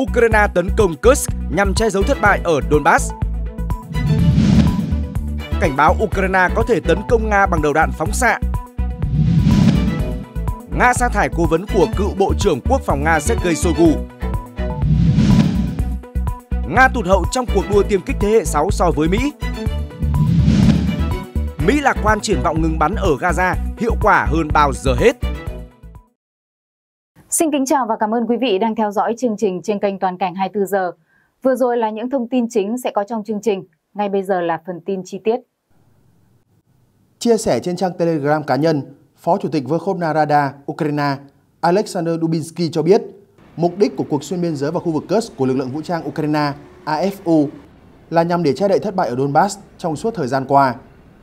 Ukraine tấn công Kursk nhằm che giấu thất bại ở Donbass. Cảnh báo Ukraine có thể tấn công Nga bằng đầu đạn phóng xạ. Nga sa thải cố vấn của cựu Bộ trưởng Quốc phòng Nga Sergei Shoigu. Nga tụt hậu trong cuộc đua tiêm kích thế hệ 6 so với Mỹ. Mỹ lạc quan triển vọng ngừng bắn ở Gaza hiệu quả hơn bao giờ hết. Xin kính chào và cảm ơn quý vị đang theo dõi chương trình trên kênh Toàn cảnh 24 giờ. Vừa rồi là những thông tin chính sẽ có trong chương trình. Ngay bây giờ là phần tin chi tiết. Chia sẻ trên trang Telegram cá nhân, Phó Chủ tịch Verkhovna Rada Ukraine Alexander Dubinsky cho biết, mục đích của cuộc xuyên biên giới vào khu vực Kursk của lực lượng vũ trang Ukraine AFU là nhằm để che đậy thất bại ở Donbass trong suốt thời gian qua.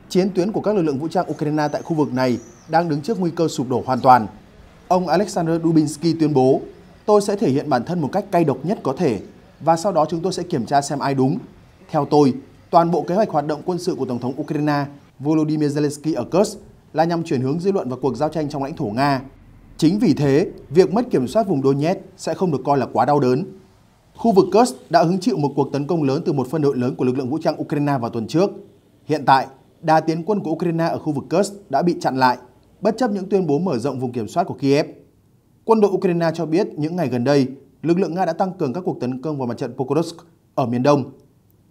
Chiến tuyến của các lực lượng vũ trang Ukraine tại khu vực này đang đứng trước nguy cơ sụp đổ hoàn toàn. Ông Alexander Dubinsky tuyên bố, tôi sẽ thể hiện bản thân một cách cay độc nhất có thể và sau đó chúng tôi sẽ kiểm tra xem ai đúng. Theo tôi, toàn bộ kế hoạch hoạt động quân sự của Tổng thống Ukraine Volodymyr Zelensky ở Kursk là nhằm chuyển hướng dư luận vào cuộc giao tranh trong lãnh thổ Nga. Chính vì thế, việc mất kiểm soát vùng Donetsk sẽ không được coi là quá đau đớn. Khu vực Kursk đã hứng chịu một cuộc tấn công lớn từ một phân đội lớn của lực lượng vũ trang Ukraine vào tuần trước. Hiện tại, đà tiến quân của Ukraine ở khu vực Kursk đã bị chặn lại bất chấp những tuyên bố mở rộng vùng kiểm soát của Kiev. Quân đội Ukraine cho biết những ngày gần đây, lực lượng Nga đã tăng cường các cuộc tấn công vào mặt trận Pokrovsk ở miền đông.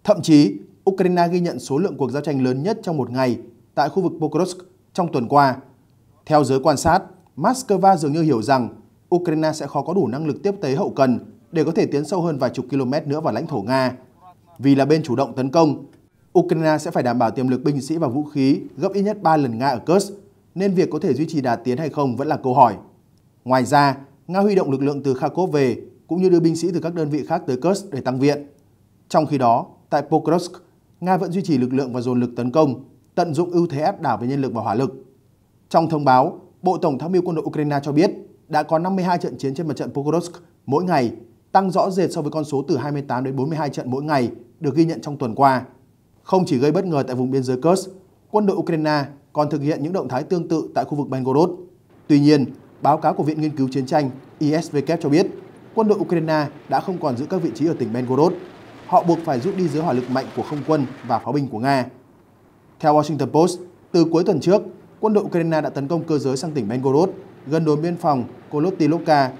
Thậm chí, Ukraine ghi nhận số lượng cuộc giao tranh lớn nhất trong một ngày tại khu vực Pokrovsk trong tuần qua. Theo giới quan sát, Moscow dường như hiểu rằng Ukraine sẽ khó có đủ năng lực tiếp tế hậu cần để có thể tiến sâu hơn vài chục km nữa vào lãnh thổ Nga. Vì là bên chủ động tấn công, Ukraine sẽ phải đảm bảo tiềm lực binh sĩ và vũ khí gấp ít nhất 3 lần Nga ở Kursk nên việc có thể duy trì đà tiến hay không vẫn là câu hỏi. Ngoài ra, Nga huy động lực lượng từ Kharkov về cũng như đưa binh sĩ từ các đơn vị khác tới Kursk để tăng viện. Trong khi đó, tại Pokrovsk, Nga vẫn duy trì lực lượng và dồn lực tấn công, tận dụng ưu thế áp đảo về nhân lực và hỏa lực. Trong thông báo, Bộ Tổng tham mưu quân đội Ukraine cho biết đã có 52 trận chiến trên mặt trận Pokrovsk mỗi ngày, tăng rõ rệt so với con số từ 28 đến 42 trận mỗi ngày được ghi nhận trong tuần qua. Không chỉ gây bất ngờ tại vùng biên giới Kursk, quân đội Ukraine còn thực hiện những động thái tương tự tại khu vực Belgorod. Tuy nhiên, báo cáo của Viện Nghiên cứu Chiến tranh ISW cho biết quân đội Ukraine đã không còn giữ các vị trí ở tỉnh Belgorod. Họ buộc phải rút đi dưới hỏa lực mạnh của không quân và pháo binh của Nga. Theo Washington Post, từ cuối tuần trước, quân đội Ukraine đã tấn công cơ giới sang tỉnh Belgorod, gần đồn biên phòng Kolotilovka,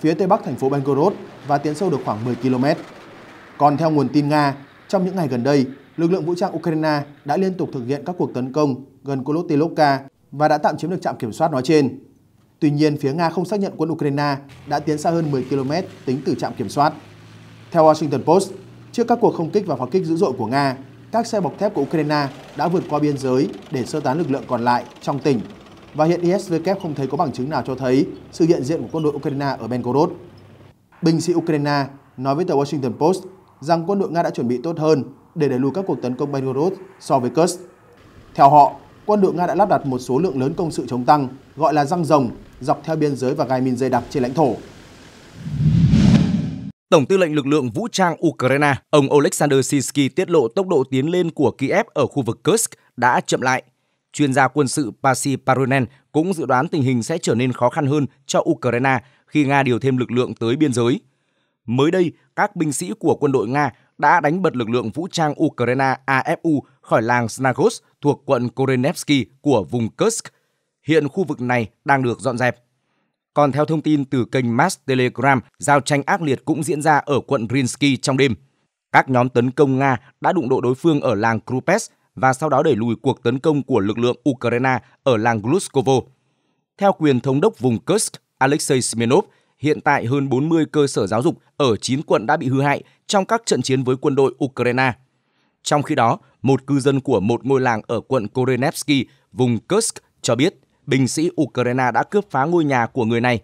phía tây bắc thành phố Belgorod và tiến sâu được khoảng 10 km. Còn theo nguồn tin Nga, trong những ngày gần đây, lực lượng vũ trang Ukraine đã liên tục thực hiện các cuộc tấn công gần Kolotelovka và đã tạm chiếm được trạm kiểm soát nói trên. Tuy nhiên, phía Nga không xác nhận quân Ukraine đã tiến xa hơn 10 km tính từ trạm kiểm soát. Theo Washington Post, trước các cuộc không kích và pháo kích dữ dội của Nga, các xe bọc thép của Ukraine đã vượt qua biên giới để sơ tán lực lượng còn lại trong tỉnh và hiện ISW không thấy có bằng chứng nào cho thấy sự hiện diện của quân đội Ukraine ở Belgorod. Binh sĩ Ukraine nói với tờ Washington Post rằng quân đội Nga đã chuẩn bị tốt hơn để đẩy lùi các cuộc tấn công Belgorod so với Kursk. Theo họ, quân đội Nga đã lắp đặt một số lượng lớn công sự chống tăng gọi là răng rồng dọc theo biên giới và gai min dây đặc trên lãnh thổ. Tổng tư lệnh lực lượng vũ trang Ukraine, ông Oleksandr Sisky tiết lộ tốc độ tiến lên của Kiev ở khu vực Kursk đã chậm lại. Chuyên gia quân sự Pasi Paronen cũng dự đoán tình hình sẽ trở nên khó khăn hơn cho Ukraine khi Nga điều thêm lực lượng tới biên giới. Mới đây, các binh sĩ của quân đội Nga đã đánh bật lực lượng vũ trang Ukraine AFU khỏi làng Snagos thuộc quận Korenevsky của vùng Kursk. Hiện khu vực này đang được dọn dẹp. Còn theo thông tin từ kênh Mass Telegram, giao tranh ác liệt cũng diễn ra ở quận Rinsky trong đêm. Các nhóm tấn công Nga đã đụng độ đối phương ở làng Krupes và sau đó đẩy lùi cuộc tấn công của lực lượng Ukraine ở làng Gluskovo. Theo quyền thống đốc vùng Kursk, Alexei Smirnov, hiện tại hơn 40 cơ sở giáo dục ở 9 quận đã bị hư hại trong các trận chiến với quân đội Ukraine. Trong khi đó, một cư dân của một ngôi làng ở quận Korenevsky, vùng Kursk, cho biết binh sĩ Ukraine đã cướp phá ngôi nhà của người này.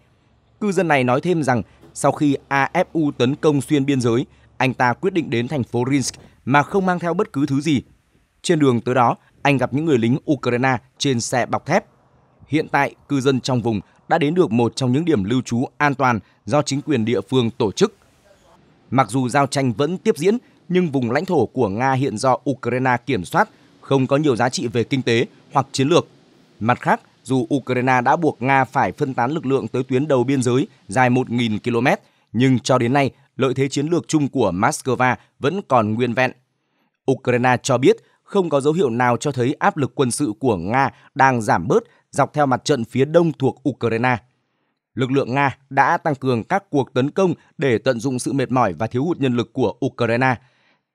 Cư dân này nói thêm rằng sau khi AFU tấn công xuyên biên giới, anh ta quyết định đến thành phố Rinsk mà không mang theo bất cứ thứ gì. Trên đường tới đó, anh gặp những người lính Ukraine trên xe bọc thép hiện tại cư dân trong vùng đã đến được một trong những điểm lưu trú an toàn do chính quyền địa phương tổ chức. Mặc dù giao tranh vẫn tiếp diễn, nhưng vùng lãnh thổ của Nga hiện do Ukraine kiểm soát không có nhiều giá trị về kinh tế hoặc chiến lược. Mặt khác, dù Ukraine đã buộc Nga phải phân tán lực lượng tới tuyến đầu biên giới dài 1.000 km, nhưng cho đến nay, lợi thế chiến lược chung của Moscow vẫn còn nguyên vẹn. Ukraine cho biết không có dấu hiệu nào cho thấy áp lực quân sự của Nga đang giảm bớt dọc theo mặt trận phía đông thuộc Ukraine. Lực lượng Nga đã tăng cường các cuộc tấn công để tận dụng sự mệt mỏi và thiếu hụt nhân lực của Ukraine.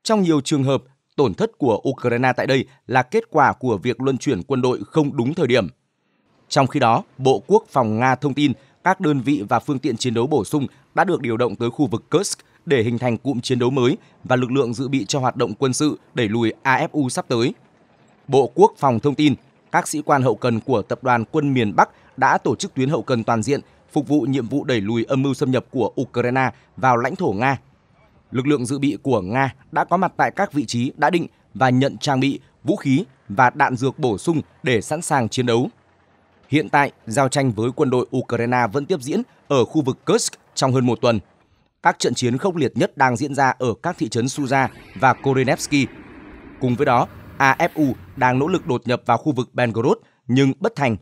Trong nhiều trường hợp, tổn thất của Ukraine tại đây là kết quả của việc luân chuyển quân đội không đúng thời điểm. Trong khi đó, Bộ Quốc phòng Nga thông tin các đơn vị và phương tiện chiến đấu bổ sung đã được điều động tới khu vực Kursk để hình thành cụm chiến đấu mới và lực lượng dự bị cho hoạt động quân sự đẩy lùi AFU sắp tới. Bộ Quốc phòng thông tin các sĩ quan hậu cần của Tập đoàn Quân miền Bắc đã tổ chức tuyến hậu cần toàn diện phục vụ nhiệm vụ đẩy lùi âm mưu xâm nhập của Ukraine vào lãnh thổ Nga. Lực lượng dự bị của Nga đã có mặt tại các vị trí đã định và nhận trang bị, vũ khí và đạn dược bổ sung để sẵn sàng chiến đấu. Hiện tại, giao tranh với quân đội Ukraine vẫn tiếp diễn ở khu vực Kursk trong hơn một tuần. Các trận chiến khốc liệt nhất đang diễn ra ở các thị trấn Suza và Korenevsky. Cùng với đó, AFU đang nỗ lực đột nhập vào khu vực Belgorod nhưng bất thành.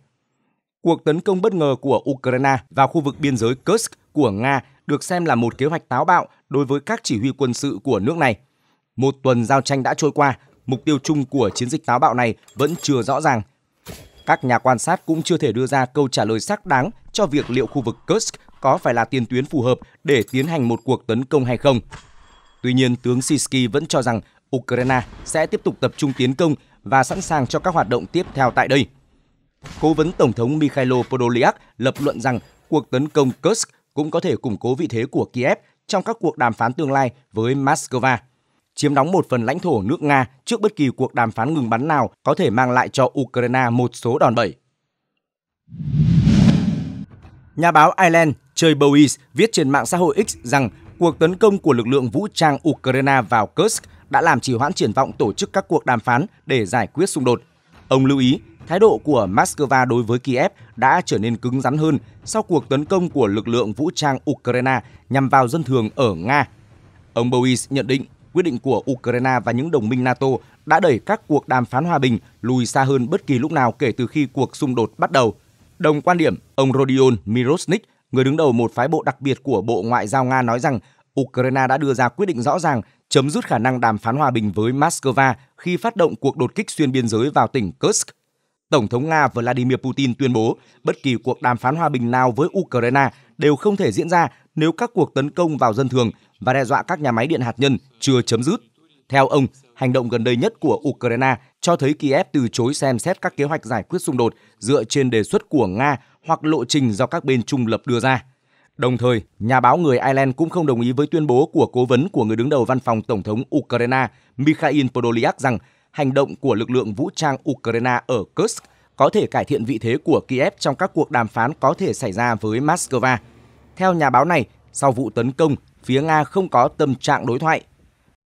Cuộc tấn công bất ngờ của Ukraine vào khu vực biên giới Kursk của Nga được xem là một kế hoạch táo bạo đối với các chỉ huy quân sự của nước này. Một tuần giao tranh đã trôi qua, mục tiêu chung của chiến dịch táo bạo này vẫn chưa rõ ràng. Các nhà quan sát cũng chưa thể đưa ra câu trả lời xác đáng cho việc liệu khu vực Kursk có phải là tiền tuyến phù hợp để tiến hành một cuộc tấn công hay không. Tuy nhiên, tướng Sisky vẫn cho rằng Ukraine sẽ tiếp tục tập trung tiến công và sẵn sàng cho các hoạt động tiếp theo tại đây. Cố vấn Tổng thống Mikhailo Podolyak lập luận rằng cuộc tấn công Kursk cũng có thể củng cố vị thế của Kiev trong các cuộc đàm phán tương lai với Moscow. Chiếm đóng một phần lãnh thổ nước Nga trước bất kỳ cuộc đàm phán ngừng bắn nào có thể mang lại cho Ukraine một số đòn bẩy. Nhà báo Ireland Chơi Bowies viết trên mạng xã hội X rằng cuộc tấn công của lực lượng vũ trang Ukraine vào Kursk đã làm trì hoãn triển vọng tổ chức các cuộc đàm phán để giải quyết xung đột. Ông lưu ý, thái độ của Moscow đối với Kiev đã trở nên cứng rắn hơn sau cuộc tấn công của lực lượng vũ trang Ukraine nhằm vào dân thường ở Nga. Ông Boris nhận định quyết định của Ukraine và những đồng minh NATO đã đẩy các cuộc đàm phán hòa bình lùi xa hơn bất kỳ lúc nào kể từ khi cuộc xung đột bắt đầu. Đồng quan điểm, ông Rodion Mirosnik, người đứng đầu một phái bộ đặc biệt của Bộ Ngoại giao Nga nói rằng Ukraine đã đưa ra quyết định rõ ràng chấm dứt khả năng đàm phán hòa bình với Moscow khi phát động cuộc đột kích xuyên biên giới vào tỉnh Kursk. Tổng thống Nga Vladimir Putin tuyên bố bất kỳ cuộc đàm phán hòa bình nào với Ukraine đều không thể diễn ra nếu các cuộc tấn công vào dân thường và đe dọa các nhà máy điện hạt nhân chưa chấm dứt. Theo ông, hành động gần đây nhất của Ukraine cho thấy Kiev từ chối xem xét các kế hoạch giải quyết xung đột dựa trên đề xuất của Nga hoặc lộ trình do các bên trung lập đưa ra. Đồng thời, nhà báo người Ireland cũng không đồng ý với tuyên bố của cố vấn của người đứng đầu văn phòng Tổng thống Ukraine Mikhail Podolyak rằng hành động của lực lượng vũ trang Ukraine ở Kursk có thể cải thiện vị thế của Kiev trong các cuộc đàm phán có thể xảy ra với Moscow. Theo nhà báo này, sau vụ tấn công, phía Nga không có tâm trạng đối thoại.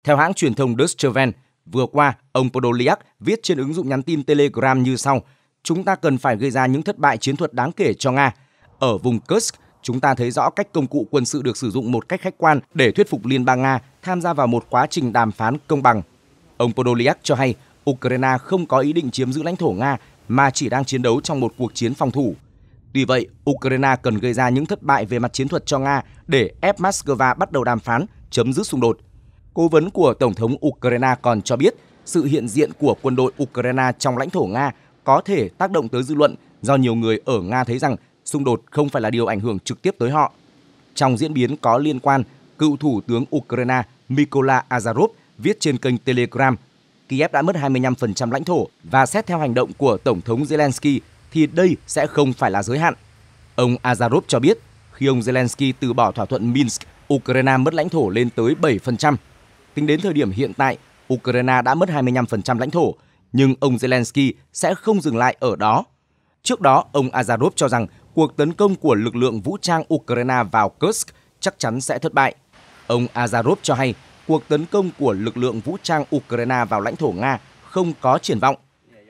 Theo hãng truyền thông Deutsche Welle, vừa qua, ông Podolyak viết trên ứng dụng nhắn tin Telegram như sau – chúng ta cần phải gây ra những thất bại chiến thuật đáng kể cho Nga. Ở vùng Kursk, chúng ta thấy rõ cách công cụ quân sự được sử dụng một cách khách quan để thuyết phục Liên bang Nga tham gia vào một quá trình đàm phán công bằng. Ông Podolyak cho hay Ukraine không có ý định chiếm giữ lãnh thổ Nga mà chỉ đang chiến đấu trong một cuộc chiến phòng thủ. Tuy vậy, Ukraine cần gây ra những thất bại về mặt chiến thuật cho Nga để ép Moscow bắt đầu đàm phán, chấm dứt xung đột. Cố vấn của Tổng thống Ukraine còn cho biết sự hiện diện của quân đội Ukraine trong lãnh thổ Nga có thể tác động tới dư luận do nhiều người ở Nga thấy rằng xung đột không phải là điều ảnh hưởng trực tiếp tới họ. Trong diễn biến có liên quan, cựu thủ tướng Ukraine Mykola Azarov viết trên kênh Telegram, Kiev đã mất 25% lãnh thổ và xét theo hành động của Tổng thống Zelensky thì đây sẽ không phải là giới hạn. Ông Azarov cho biết, khi ông Zelensky từ bỏ thỏa thuận Minsk, Ukraine mất lãnh thổ lên tới 7%. Tính đến thời điểm hiện tại, Ukraine đã mất 25% lãnh thổ nhưng ông Zelensky sẽ không dừng lại ở đó. Trước đó, ông Azarov cho rằng cuộc tấn công của lực lượng vũ trang Ukraine vào Kursk chắc chắn sẽ thất bại. Ông Azarov cho hay cuộc tấn công của lực lượng vũ trang Ukraine vào lãnh thổ Nga không có triển vọng.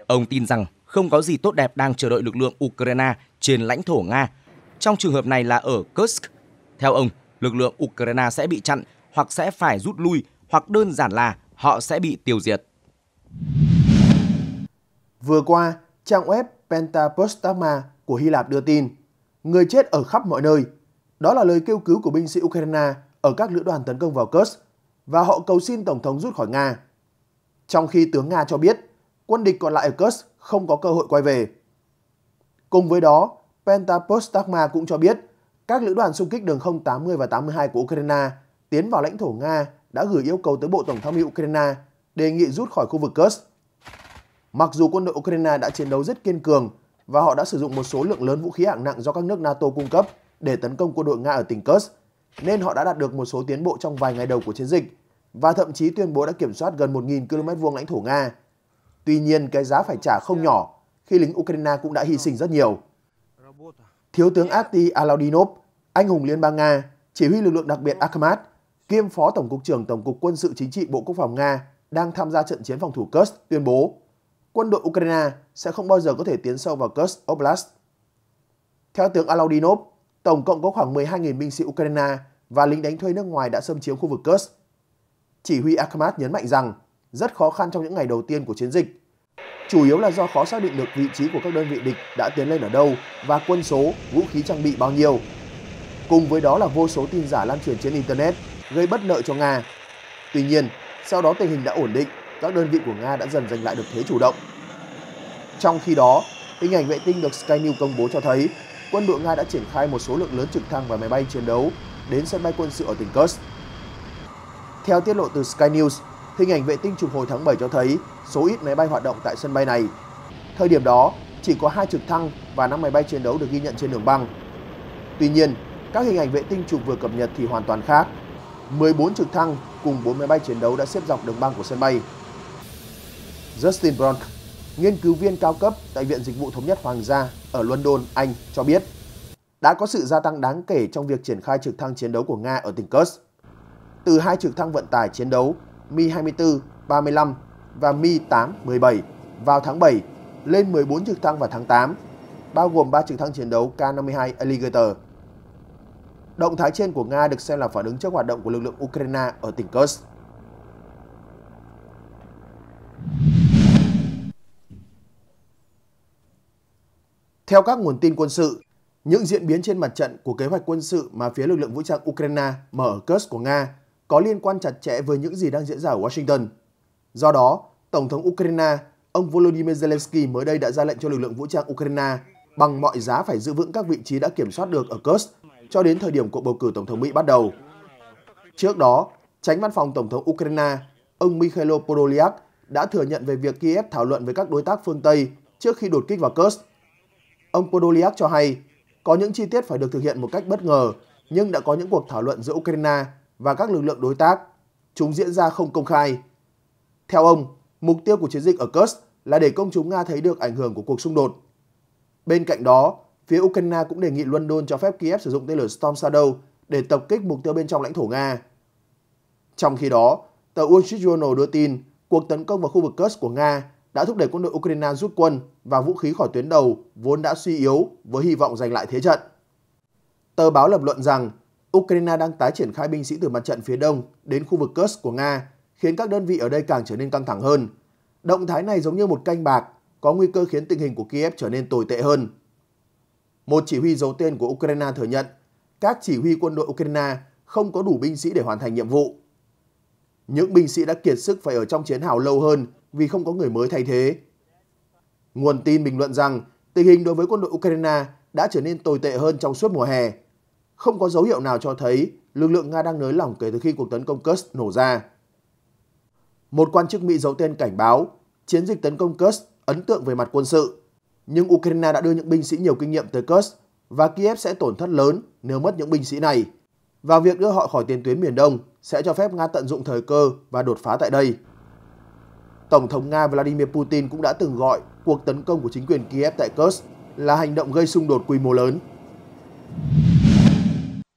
Ông tin rằng không có gì tốt đẹp đang chờ đợi lực lượng Ukraine trên lãnh thổ Nga. Trong trường hợp này là ở Kursk. Theo ông, lực lượng Ukraine sẽ bị chặn hoặc sẽ phải rút lui hoặc đơn giản là họ sẽ bị tiêu diệt. Vừa qua, trang web Pentapostama của Hy Lạp đưa tin, người chết ở khắp mọi nơi. Đó là lời kêu cứu của binh sĩ Ukraine ở các lữ đoàn tấn công vào Kursk và họ cầu xin Tổng thống rút khỏi Nga. Trong khi tướng Nga cho biết, quân địch còn lại ở Kursk không có cơ hội quay về. Cùng với đó, Pentapostagma cũng cho biết các lữ đoàn xung kích đường không 80 và 82 của Ukraine tiến vào lãnh thổ Nga đã gửi yêu cầu tới Bộ Tổng tham mưu Ukraine đề nghị rút khỏi khu vực Kursk Mặc dù quân đội Ukraine đã chiến đấu rất kiên cường và họ đã sử dụng một số lượng lớn vũ khí hạng nặng do các nước NATO cung cấp để tấn công quân đội Nga ở tỉnh Kursk, nên họ đã đạt được một số tiến bộ trong vài ngày đầu của chiến dịch và thậm chí tuyên bố đã kiểm soát gần 1.000 km vuông lãnh thổ Nga. Tuy nhiên, cái giá phải trả không nhỏ khi lính Ukraine cũng đã hy sinh rất nhiều. Thiếu tướng Ati Alaudinov, anh hùng Liên bang Nga, chỉ huy lực lượng đặc biệt Akhmat, kiêm phó tổng cục trưởng Tổng cục Quân sự Chính trị Bộ Quốc phòng Nga, đang tham gia trận chiến phòng thủ Kursk, tuyên bố quân đội Ukraine sẽ không bao giờ có thể tiến sâu vào Kursk Oblast. Theo tướng Alaudinov, tổng cộng có khoảng 12.000 binh sĩ Ukraine và lính đánh thuê nước ngoài đã xâm chiếm khu vực Kursk. Chỉ huy Akhmat nhấn mạnh rằng rất khó khăn trong những ngày đầu tiên của chiến dịch, chủ yếu là do khó xác định được vị trí của các đơn vị địch đã tiến lên ở đâu và quân số, vũ khí trang bị bao nhiêu. Cùng với đó là vô số tin giả lan truyền trên Internet gây bất lợi cho Nga. Tuy nhiên, sau đó tình hình đã ổn định các đơn vị của Nga đã dần giành lại được thế chủ động. Trong khi đó, hình ảnh vệ tinh được Sky News công bố cho thấy quân đội Nga đã triển khai một số lượng lớn trực thăng và máy bay chiến đấu đến sân bay quân sự ở tỉnh Kursk. Theo tiết lộ từ Sky News, hình ảnh vệ tinh chụp hồi tháng 7 cho thấy số ít máy bay hoạt động tại sân bay này. Thời điểm đó, chỉ có hai trực thăng và 5 máy bay chiến đấu được ghi nhận trên đường băng. Tuy nhiên, các hình ảnh vệ tinh chụp vừa cập nhật thì hoàn toàn khác. 14 trực thăng cùng 4 máy bay chiến đấu đã xếp dọc đường băng của sân bay, Justin Brown, nghiên cứu viên cao cấp tại Viện Dịch vụ Thống nhất Hoàng gia ở London, Anh cho biết đã có sự gia tăng đáng kể trong việc triển khai trực thăng chiến đấu của Nga ở tỉnh Kursk. Từ hai trực thăng vận tải chiến đấu Mi-24, 35 và Mi-8, 17 vào tháng 7 lên 14 trực thăng vào tháng 8, bao gồm 3 trực thăng chiến đấu K-52 Alligator. Động thái trên của Nga được xem là phản ứng trước hoạt động của lực lượng Ukraine ở tỉnh Kursk. Theo các nguồn tin quân sự, những diễn biến trên mặt trận của kế hoạch quân sự mà phía lực lượng vũ trang Ukraine mở ở Kursk của Nga có liên quan chặt chẽ với những gì đang diễn ra ở Washington. Do đó, Tổng thống Ukraine, ông Volodymyr Zelensky mới đây đã ra lệnh cho lực lượng vũ trang Ukraine bằng mọi giá phải giữ vững các vị trí đã kiểm soát được ở Kursk cho đến thời điểm cuộc bầu cử Tổng thống Mỹ bắt đầu. Trước đó, tránh văn phòng Tổng thống Ukraine, ông Mikhailo Podolyak đã thừa nhận về việc Kiev thảo luận với các đối tác phương Tây trước khi đột kích vào Kursk Ông Podolyak cho hay, có những chi tiết phải được thực hiện một cách bất ngờ, nhưng đã có những cuộc thảo luận giữa Ukraine và các lực lượng đối tác. Chúng diễn ra không công khai. Theo ông, mục tiêu của chiến dịch ở Kursk là để công chúng Nga thấy được ảnh hưởng của cuộc xung đột. Bên cạnh đó, phía Ukraine cũng đề nghị London cho phép Kiev sử dụng tên lửa Storm Shadow để tập kích mục tiêu bên trong lãnh thổ Nga. Trong khi đó, tờ Wall Street Journal đưa tin cuộc tấn công vào khu vực Kursk của Nga đã thúc đẩy quân đội Ukraine rút quân và vũ khí khỏi tuyến đầu vốn đã suy yếu với hy vọng giành lại thế trận. Tờ báo lập luận rằng Ukraine đang tái triển khai binh sĩ từ mặt trận phía đông đến khu vực Kursk của Nga, khiến các đơn vị ở đây càng trở nên căng thẳng hơn. Động thái này giống như một canh bạc, có nguy cơ khiến tình hình của Kiev trở nên tồi tệ hơn. Một chỉ huy giấu tên của Ukraine thừa nhận các chỉ huy quân đội Ukraine không có đủ binh sĩ để hoàn thành nhiệm vụ. Những binh sĩ đã kiệt sức phải ở trong chiến hào lâu hơn vì không có người mới thay thế. Nguồn tin bình luận rằng tình hình đối với quân đội Ukraine đã trở nên tồi tệ hơn trong suốt mùa hè. Không có dấu hiệu nào cho thấy lực lượng Nga đang nới lỏng kể từ khi cuộc tấn công Kursk nổ ra. Một quan chức Mỹ giấu tên cảnh báo chiến dịch tấn công Kursk ấn tượng về mặt quân sự, nhưng Ukraine đã đưa những binh sĩ nhiều kinh nghiệm tới Kursk và Kiev sẽ tổn thất lớn nếu mất những binh sĩ này. Và việc đưa họ khỏi tiền tuyến miền Đông sẽ cho phép Nga tận dụng thời cơ và đột phá tại đây. Tổng thống Nga Vladimir Putin cũng đã từng gọi cuộc tấn công của chính quyền Kiev tại Kursk là hành động gây xung đột quy mô lớn.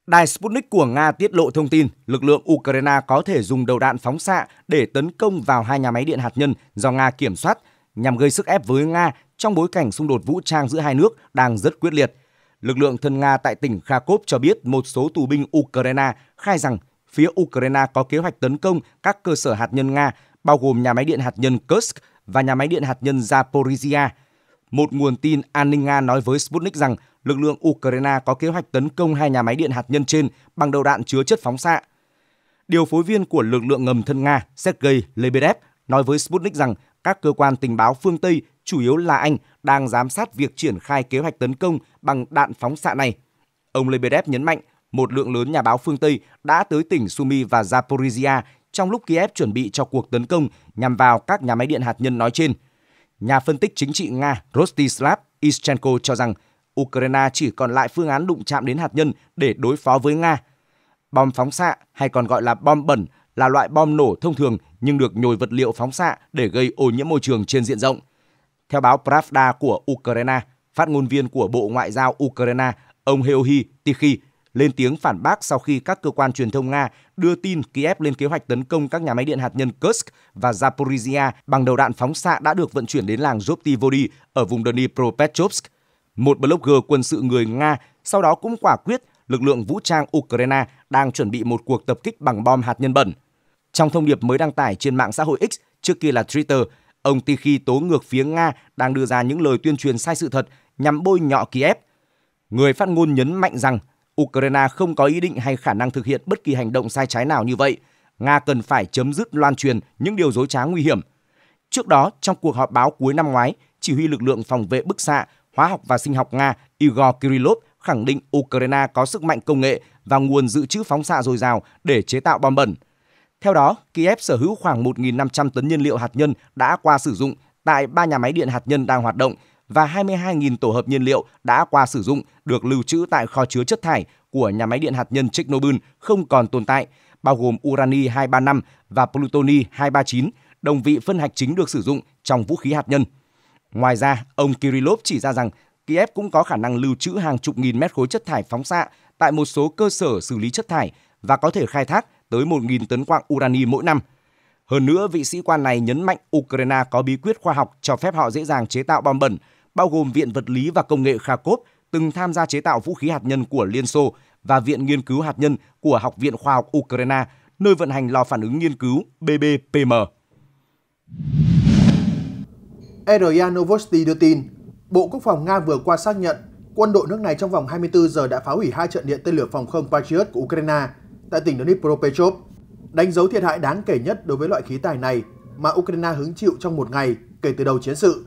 Đài Sputnik của Nga tiết lộ thông tin lực lượng Ukraine có thể dùng đầu đạn phóng xạ để tấn công vào hai nhà máy điện hạt nhân do Nga kiểm soát nhằm gây sức ép với Nga trong bối cảnh xung đột vũ trang giữa hai nước đang rất quyết liệt. Lực lượng thân Nga tại tỉnh Kharkov cho biết một số tù binh Ukraine khai rằng phía Ukraine có kế hoạch tấn công các cơ sở hạt nhân Nga bao gồm nhà máy điện hạt nhân Kursk và nhà máy điện hạt nhân Zaporizhia. Một nguồn tin an ninh Nga nói với Sputnik rằng lực lượng Ukraine có kế hoạch tấn công hai nhà máy điện hạt nhân trên bằng đầu đạn chứa chất phóng xạ. Điều phối viên của lực lượng ngầm thân Nga Sergei Lebedev nói với Sputnik rằng các cơ quan tình báo phương Tây, chủ yếu là Anh, đang giám sát việc triển khai kế hoạch tấn công bằng đạn phóng xạ này. Ông Lebedev nhấn mạnh một lượng lớn nhà báo phương Tây đã tới tỉnh Sumy và Zaporizhia trong lúc Kiev chuẩn bị cho cuộc tấn công nhằm vào các nhà máy điện hạt nhân nói trên. Nhà phân tích chính trị Nga Rostislav Ischenko cho rằng Ukraine chỉ còn lại phương án đụng chạm đến hạt nhân để đối phó với Nga. Bom phóng xạ hay còn gọi là bom bẩn là loại bom nổ thông thường nhưng được nhồi vật liệu phóng xạ để gây ô nhiễm môi trường trên diện rộng. Theo báo Pravda của Ukraine, phát ngôn viên của Bộ Ngoại giao Ukraine, ông Heohi Tikhi lên tiếng phản bác sau khi các cơ quan truyền thông Nga đưa tin Kiev lên kế hoạch tấn công các nhà máy điện hạt nhân Kursk và Zaporizhia bằng đầu đạn phóng xạ đã được vận chuyển đến làng Zoptivody ở vùng Dnipropetrovsk. Một blogger quân sự người Nga sau đó cũng quả quyết lực lượng vũ trang Ukraine đang chuẩn bị một cuộc tập kích bằng bom hạt nhân bẩn. Trong thông điệp mới đăng tải trên mạng xã hội X, trước kia là Twitter, ông Tikhi tố ngược phía Nga đang đưa ra những lời tuyên truyền sai sự thật nhằm bôi nhọ Kiev. Người phát ngôn nhấn mạnh rằng Ukraine không có ý định hay khả năng thực hiện bất kỳ hành động sai trái nào như vậy. Nga cần phải chấm dứt loan truyền những điều dối trá nguy hiểm. Trước đó, trong cuộc họp báo cuối năm ngoái, chỉ huy lực lượng phòng vệ bức xạ, hóa học và sinh học Nga Igor Kirillov khẳng định Ukraine có sức mạnh công nghệ và nguồn dự trữ phóng xạ dồi dào để chế tạo bom bẩn. Theo đó, Kiev sở hữu khoảng 1.500 tấn nhiên liệu hạt nhân đã qua sử dụng tại ba nhà máy điện hạt nhân đang hoạt động và 22.000 tổ hợp nhiên liệu đã qua sử dụng được lưu trữ tại kho chứa chất thải của nhà máy điện hạt nhân Chernobyl không còn tồn tại, bao gồm urani 235 và plutoni 239, đồng vị phân hạch chính được sử dụng trong vũ khí hạt nhân. Ngoài ra, ông Kirillov chỉ ra rằng Kiev cũng có khả năng lưu trữ hàng chục nghìn mét khối chất thải phóng xạ tại một số cơ sở xử lý chất thải và có thể khai thác tới 1.000 tấn quặng urani mỗi năm. Hơn nữa, vị sĩ quan này nhấn mạnh Ukraine có bí quyết khoa học cho phép họ dễ dàng chế tạo bom bẩn, bao gồm Viện Vật lý và Công nghệ Kharkov từng tham gia chế tạo vũ khí hạt nhân của Liên Xô và Viện Nghiên cứu Hạt nhân của Học viện Khoa học Ukraine, nơi vận hành lò phản ứng nghiên cứu BBPM. RIA Novosti đưa tin, Bộ Quốc phòng Nga vừa qua xác nhận quân đội nước này trong vòng 24 giờ đã phá hủy hai trận địa tên lửa phòng không Patriot của Ukraine tại tỉnh Dnipropetrovsk, đánh dấu thiệt hại đáng kể nhất đối với loại khí tài này mà Ukraine hứng chịu trong một ngày kể từ đầu chiến sự.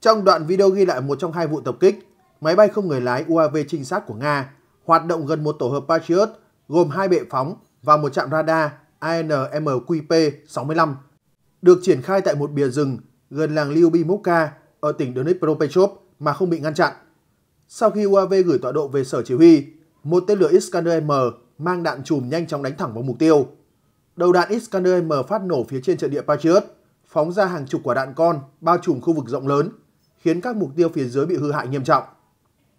Trong đoạn video ghi lại một trong hai vụ tập kích, máy bay không người lái UAV trinh sát của Nga hoạt động gần một tổ hợp Patriot gồm hai bệ phóng và một trạm radar ANMQP-65 được triển khai tại một bìa rừng gần làng Lyubimovka ở tỉnh Dnipropetrovsk mà không bị ngăn chặn. Sau khi UAV gửi tọa độ về sở chỉ huy, một tên lửa Iskander-M mang đạn chùm nhanh chóng đánh thẳng vào mục tiêu. Đầu đạn Iskander-M phát nổ phía trên trận địa Patriot, phóng ra hàng chục quả đạn con bao trùm khu vực rộng lớn khiến các mục tiêu phía dưới bị hư hại nghiêm trọng.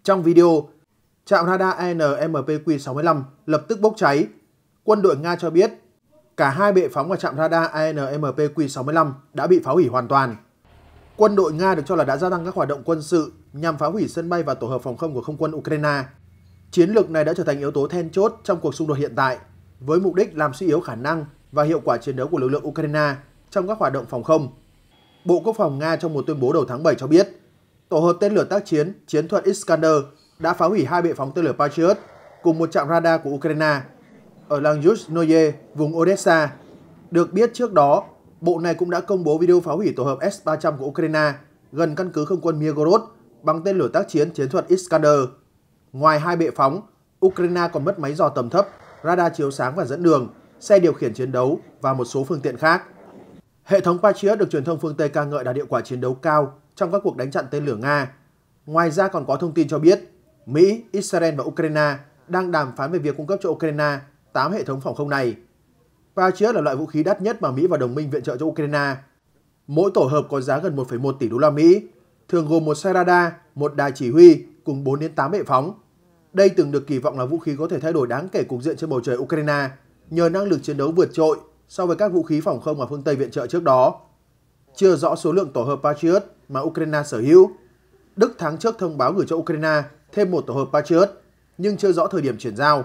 Trong video, trạm radar ANMPQ-65 lập tức bốc cháy. Quân đội Nga cho biết cả hai bệ phóng và trạm radar ANMPQ-65 đã bị phá hủy hoàn toàn. Quân đội Nga được cho là đã gia tăng các hoạt động quân sự nhằm phá hủy sân bay và tổ hợp phòng không của không quân Ukraine. Chiến lược này đã trở thành yếu tố then chốt trong cuộc xung đột hiện tại, với mục đích làm suy yếu khả năng và hiệu quả chiến đấu của lực lượng Ukraine trong các hoạt động phòng không. Bộ Quốc phòng Nga trong một tuyên bố đầu tháng 7 cho biết, tổ hợp tên lửa tác chiến chiến thuật Iskander đã phá hủy hai bệ phóng tên lửa Patriot cùng một trạm radar của Ukraine ở làng Yuzhnoye, vùng Odessa. Được biết trước đó, bộ này cũng đã công bố video phá hủy tổ hợp S-300 của Ukraine gần căn cứ không quân Mirgorod bằng tên lửa tác chiến chiến thuật Iskander. Ngoài hai bệ phóng, Ukraine còn mất máy dò tầm thấp, radar chiếu sáng và dẫn đường, xe điều khiển chiến đấu và một số phương tiện khác. Hệ thống Patriot được truyền thông phương Tây ca ngợi là hiệu quả chiến đấu cao trong các cuộc đánh chặn tên lửa Nga. Ngoài ra còn có thông tin cho biết Mỹ, Israel và Ukraine đang đàm phán về việc cung cấp cho Ukraine 8 hệ thống phòng không này. Patriot là loại vũ khí đắt nhất mà Mỹ và đồng minh viện trợ cho Ukraine. Mỗi tổ hợp có giá gần 1,1 tỷ đô la Mỹ, thường gồm một xe radar, một đài chỉ huy cùng 4 đến 8 hệ phóng. Đây từng được kỳ vọng là vũ khí có thể thay đổi đáng kể cục diện trên bầu trời Ukraine nhờ năng lực chiến đấu vượt trội so với các vũ khí phòng không mà phương Tây viện trợ trước đó. Chưa rõ số lượng tổ hợp Patriot mà Ukraine sở hữu. Đức tháng trước thông báo gửi cho Ukraine thêm một tổ hợp Patriot, nhưng chưa rõ thời điểm chuyển giao.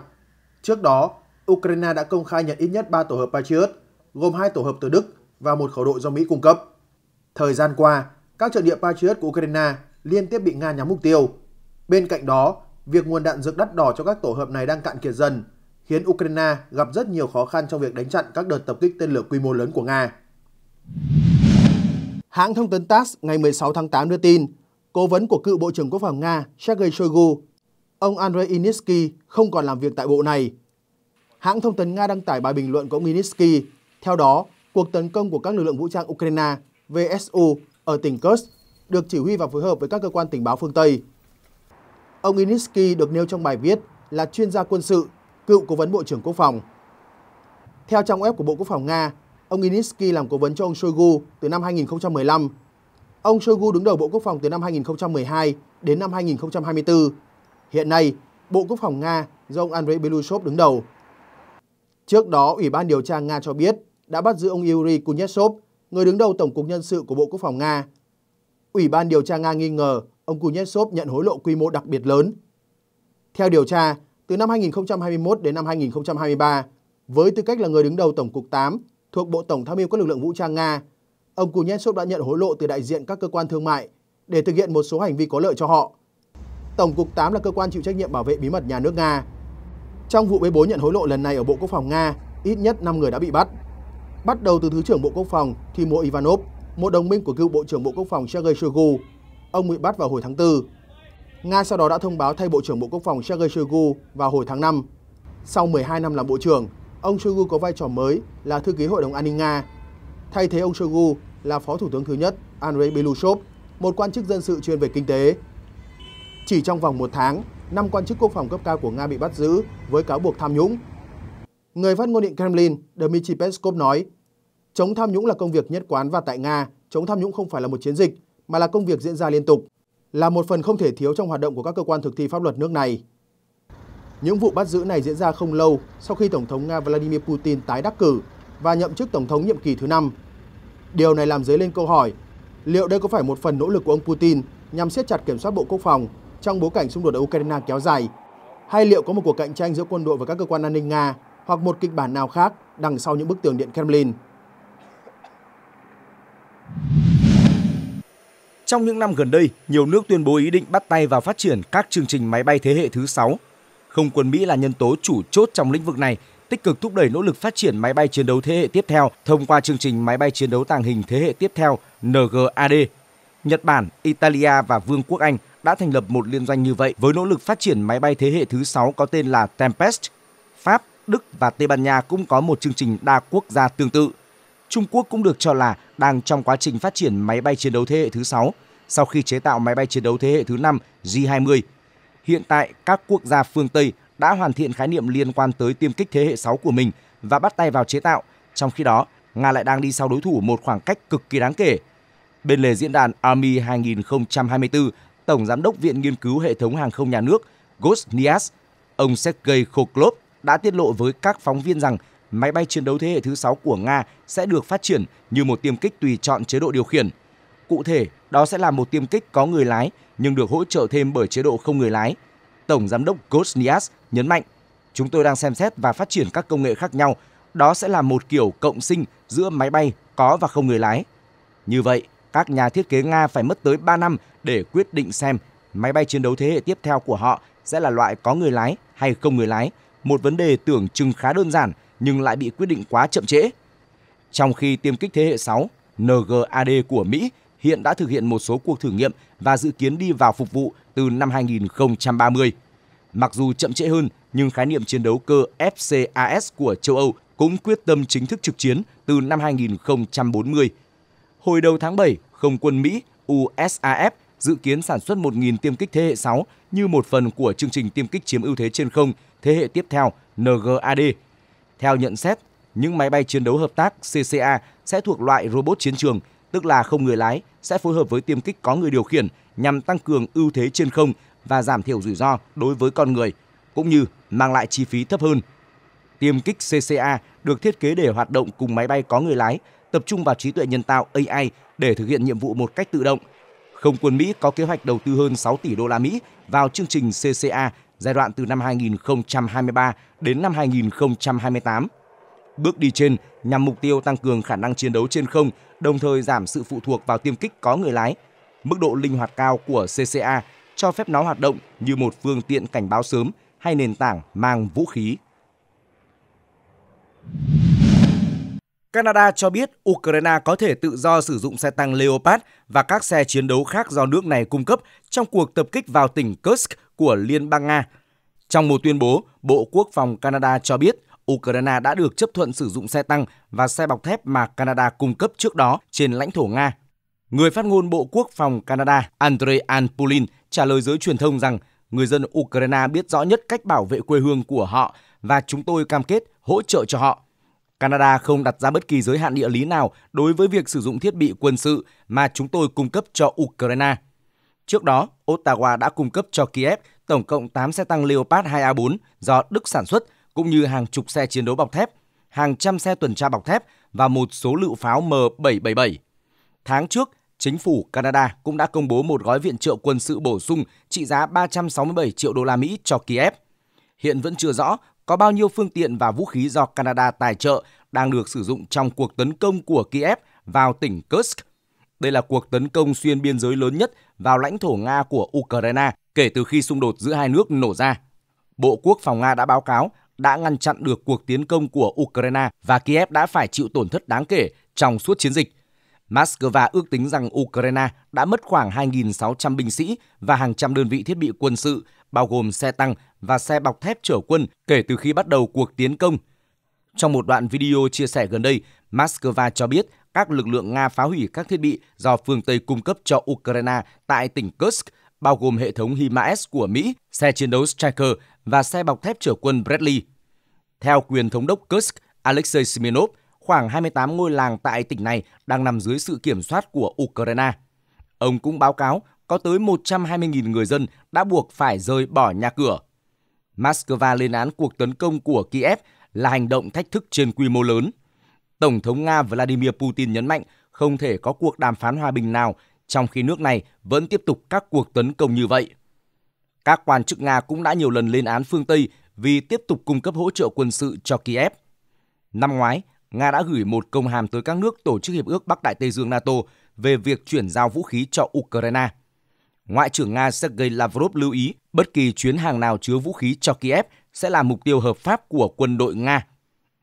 Trước đó, Ukraine đã công khai nhận ít nhất 3 tổ hợp Patriot, gồm 2 tổ hợp từ Đức và một khẩu đội do Mỹ cung cấp. Thời gian qua, các trận địa Patriot của Ukraine liên tiếp bị Nga nhắm mục tiêu. Bên cạnh đó, việc nguồn đạn dược đắt đỏ cho các tổ hợp này đang cạn kiệt dần, khiến Ukraine gặp rất nhiều khó khăn trong việc đánh chặn các đợt tập kích tên lửa quy mô lớn của Nga. Hãng thông tấn TASS ngày 16 tháng 8 đưa tin, cố vấn của cựu Bộ trưởng Quốc phòng Nga Sergei Shoigu, ông Andrei Initsky không còn làm việc tại bộ này. Hãng thông tấn Nga đăng tải bài bình luận của ông Initsky. Theo đó, cuộc tấn công của các lực lượng vũ trang Ukraine VSU ở tỉnh Kursk được chỉ huy và phối hợp với các cơ quan tình báo phương Tây. Ông Initsky được nêu trong bài viết là chuyên gia quân sự, cựu cố vấn Bộ trưởng Quốc phòng. Theo trang web của Bộ Quốc phòng Nga, Ông Iniski làm cố vấn cho ông Shoigu từ năm 2015. Ông Shoigu đứng đầu Bộ Quốc phòng từ năm 2012 đến năm 2024. Hiện nay, Bộ Quốc phòng Nga do ông Andrei Belushov đứng đầu. Trước đó, Ủy ban điều tra Nga cho biết đã bắt giữ ông Yuri Kuznetsov, người đứng đầu Tổng cục Nhân sự của Bộ Quốc phòng Nga. Ủy ban điều tra Nga nghi ngờ ông Kuznetsov nhận hối lộ quy mô đặc biệt lớn. Theo điều tra, từ năm 2021 đến năm 2023, với tư cách là người đứng đầu Tổng cục 8 thuộc Bộ Tổng tham mưu các lực lượng vũ trang Nga, ông Kuznetsov đã nhận hối lộ từ đại diện các cơ quan thương mại để thực hiện một số hành vi có lợi cho họ. Tổng cục 8 là cơ quan chịu trách nhiệm bảo vệ bí mật nhà nước Nga. Trong vụ bê bối nhận hối lộ lần này ở Bộ Quốc phòng Nga, ít nhất 5 người đã bị bắt. Bắt đầu từ Thứ trưởng Bộ Quốc phòng Timo Ivanov, một đồng minh của cựu Bộ trưởng Bộ Quốc phòng Sergei Shoigu. Ông bị bắt vào hồi tháng 4. Nga sau đó đã thông báo thay Bộ trưởng Bộ Quốc phòng Sergei Shoigu vào hồi tháng 5. Sau 12 năm làm Bộ trưởng, ông Shoigu có vai trò mới là thư ký Hội đồng An ninh Nga, thay thế ông Shoigu là Phó Thủ tướng thứ nhất Andrei Belousov, một quan chức dân sự chuyên về kinh tế. Chỉ trong vòng một tháng, năm quan chức quốc phòng cấp cao của Nga bị bắt giữ với cáo buộc tham nhũng. Người phát ngôn điện Kremlin Dmitry Peskov nói, chống tham nhũng là công việc nhất quán và tại Nga, chống tham nhũng không phải là một chiến dịch, mà là công việc diễn ra liên tục, là một phần không thể thiếu trong hoạt động của các cơ quan thực thi pháp luật nước này. Những vụ bắt giữ này diễn ra không lâu sau khi Tổng thống Nga Vladimir Putin tái đắc cử và nhậm chức Tổng thống nhiệm kỳ thứ năm. Điều này làm dấy lên câu hỏi liệu đây có phải một phần nỗ lực của ông Putin nhằm siết chặt kiểm soát Bộ Quốc phòng trong bối cảnh xung đột ở Ukraine kéo dài, hay liệu có một cuộc cạnh tranh giữa quân đội và các cơ quan an ninh Nga hoặc một kịch bản nào khác đằng sau những bức tường điện Kremlin. Trong những năm gần đây, nhiều nước tuyên bố ý định bắt tay vào phát triển các chương trình máy bay thế hệ thứ 6 không quân Mỹ là nhân tố chủ chốt trong lĩnh vực này, tích cực thúc đẩy nỗ lực phát triển máy bay chiến đấu thế hệ tiếp theo thông qua chương trình máy bay chiến đấu tàng hình thế hệ tiếp theo NGAD. Nhật Bản, Italia và Vương quốc Anh đã thành lập một liên doanh như vậy với nỗ lực phát triển máy bay thế hệ thứ 6 có tên là Tempest. Pháp, Đức và Tây Ban Nha cũng có một chương trình đa quốc gia tương tự. Trung Quốc cũng được cho là đang trong quá trình phát triển máy bay chiến đấu thế hệ thứ 6 sau khi chế tạo máy bay chiến đấu thế hệ thứ 5 J-20 Hiện tại, các quốc gia phương Tây đã hoàn thiện khái niệm liên quan tới tiêm kích thế hệ 6 của mình và bắt tay vào chế tạo. Trong khi đó, Nga lại đang đi sau đối thủ một khoảng cách cực kỳ đáng kể. Bên lề diễn đàn Army 2024, Tổng Giám đốc Viện Nghiên cứu Hệ thống Hàng không Nhà nước Gosnias, ông Sergei Khoklov đã tiết lộ với các phóng viên rằng máy bay chiến đấu thế hệ thứ 6 của Nga sẽ được phát triển như một tiêm kích tùy chọn chế độ điều khiển. Cụ thể, đó sẽ là một tiêm kích có người lái nhưng được hỗ trợ thêm bởi chế độ không người lái. Tổng giám đốc Gosnias nhấn mạnh, chúng tôi đang xem xét và phát triển các công nghệ khác nhau, đó sẽ là một kiểu cộng sinh giữa máy bay có và không người lái. Như vậy, các nhà thiết kế Nga phải mất tới 3 năm để quyết định xem máy bay chiến đấu thế hệ tiếp theo của họ sẽ là loại có người lái hay không người lái, một vấn đề tưởng chừng khá đơn giản nhưng lại bị quyết định quá chậm trễ. Trong khi tiêm kích thế hệ 6, NGAD của Mỹ hiện đã thực hiện một số cuộc thử nghiệm và dự kiến đi vào phục vụ từ năm 2030. Mặc dù chậm trễ hơn, nhưng khái niệm chiến đấu cơ FCAS của châu Âu cũng quyết tâm chính thức trực chiến từ năm 2040. Hồi đầu tháng 7, Không quân Mỹ USAF dự kiến sản xuất 1.000 tiêm kích thế hệ 6 như một phần của chương trình tiêm kích chiếm ưu thế trên không thế hệ tiếp theo NGAD. Theo nhận xét, những máy bay chiến đấu hợp tác CCA sẽ thuộc loại robot chiến trường – tức là không người lái, sẽ phối hợp với tiêm kích có người điều khiển nhằm tăng cường ưu thế trên không và giảm thiểu rủi ro đối với con người, cũng như mang lại chi phí thấp hơn. Tiêm kích CCA được thiết kế để hoạt động cùng máy bay có người lái, tập trung vào trí tuệ nhân tạo AI để thực hiện nhiệm vụ một cách tự động. Không quân Mỹ có kế hoạch đầu tư hơn 6 tỷ đô la Mỹ vào chương trình CCA giai đoạn từ năm 2023 đến năm 2028. Bước đi trên nhằm mục tiêu tăng cường khả năng chiến đấu trên không, đồng thời giảm sự phụ thuộc vào tiêm kích có người lái. Mức độ linh hoạt cao của CCA cho phép nó hoạt động như một phương tiện cảnh báo sớm hay nền tảng mang vũ khí. Canada cho biết Ukraine có thể tự do sử dụng xe tăng Leopard và các xe chiến đấu khác do nước này cung cấp trong cuộc tập kích vào tỉnh Kursk của Liên bang Nga. Trong một tuyên bố, Bộ Quốc phòng Canada cho biết Ukraine đã được chấp thuận sử dụng xe tăng và xe bọc thép mà Canada cung cấp trước đó trên lãnh thổ Nga. Người phát ngôn Bộ Quốc phòng Canada Andrei Anpulin trả lời giới truyền thông rằng người dân Ukraine biết rõ nhất cách bảo vệ quê hương của họ và chúng tôi cam kết hỗ trợ cho họ. Canada không đặt ra bất kỳ giới hạn địa lý nào đối với việc sử dụng thiết bị quân sự mà chúng tôi cung cấp cho Ukraine. Trước đó, Ottawa đã cung cấp cho Kiev tổng cộng 8 xe tăng Leopard 2A4 do Đức sản xuất cũng như hàng chục xe chiến đấu bọc thép, hàng trăm xe tuần tra bọc thép và một số lựu pháo M777. Tháng trước, chính phủ Canada cũng đã công bố một gói viện trợ quân sự bổ sung trị giá 367 triệu đô la Mỹ cho Kiev. Hiện vẫn chưa rõ có bao nhiêu phương tiện và vũ khí do Canada tài trợ đang được sử dụng trong cuộc tấn công của Kiev vào tỉnh Kursk. Đây là cuộc tấn công xuyên biên giới lớn nhất vào lãnh thổ Nga của Ukraine kể từ khi xung đột giữa hai nước nổ ra. Bộ Quốc phòng Nga đã báo cáo đã ngăn chặn được cuộc tiến công của Ukraine và Kiev đã phải chịu tổn thất đáng kể trong suốt chiến dịch. Moscow ước tính rằng Ukraine đã mất khoảng 2.600 binh sĩ và hàng trăm đơn vị thiết bị quân sự, bao gồm xe tăng và xe bọc thép chở quân kể từ khi bắt đầu cuộc tiến công. Trong một đoạn video chia sẻ gần đây, Moscow cho biết các lực lượng Nga phá hủy các thiết bị do phương Tây cung cấp cho Ukraine tại tỉnh Kursk bao gồm hệ thống HIMARS của Mỹ, xe chiến đấu Striker và xe bọc thép chở quân Bradley. Theo quyền thống đốc Kursk Alexei Smirnov, khoảng 28 ngôi làng tại tỉnh này đang nằm dưới sự kiểm soát của Ukraine. Ông cũng báo cáo có tới 120.000 người dân đã buộc phải rời bỏ nhà cửa. Moscow lên án cuộc tấn công của Kiev là hành động thách thức trên quy mô lớn. Tổng thống Nga Vladimir Putin nhấn mạnh không thể có cuộc đàm phán hòa bình nào trong khi nước này vẫn tiếp tục các cuộc tấn công như vậy. Các quan chức Nga cũng đã nhiều lần lên án phương Tây vì tiếp tục cung cấp hỗ trợ quân sự cho Kiev. Năm ngoái, Nga đã gửi một công hàm tới các nước tổ chức Hiệp ước Bắc Đại Tây Dương NATO về việc chuyển giao vũ khí cho Ukraine. Ngoại trưởng Nga Sergei Lavrov lưu ý bất kỳ chuyến hàng nào chứa vũ khí cho Kiev sẽ là mục tiêu hợp pháp của quân đội Nga.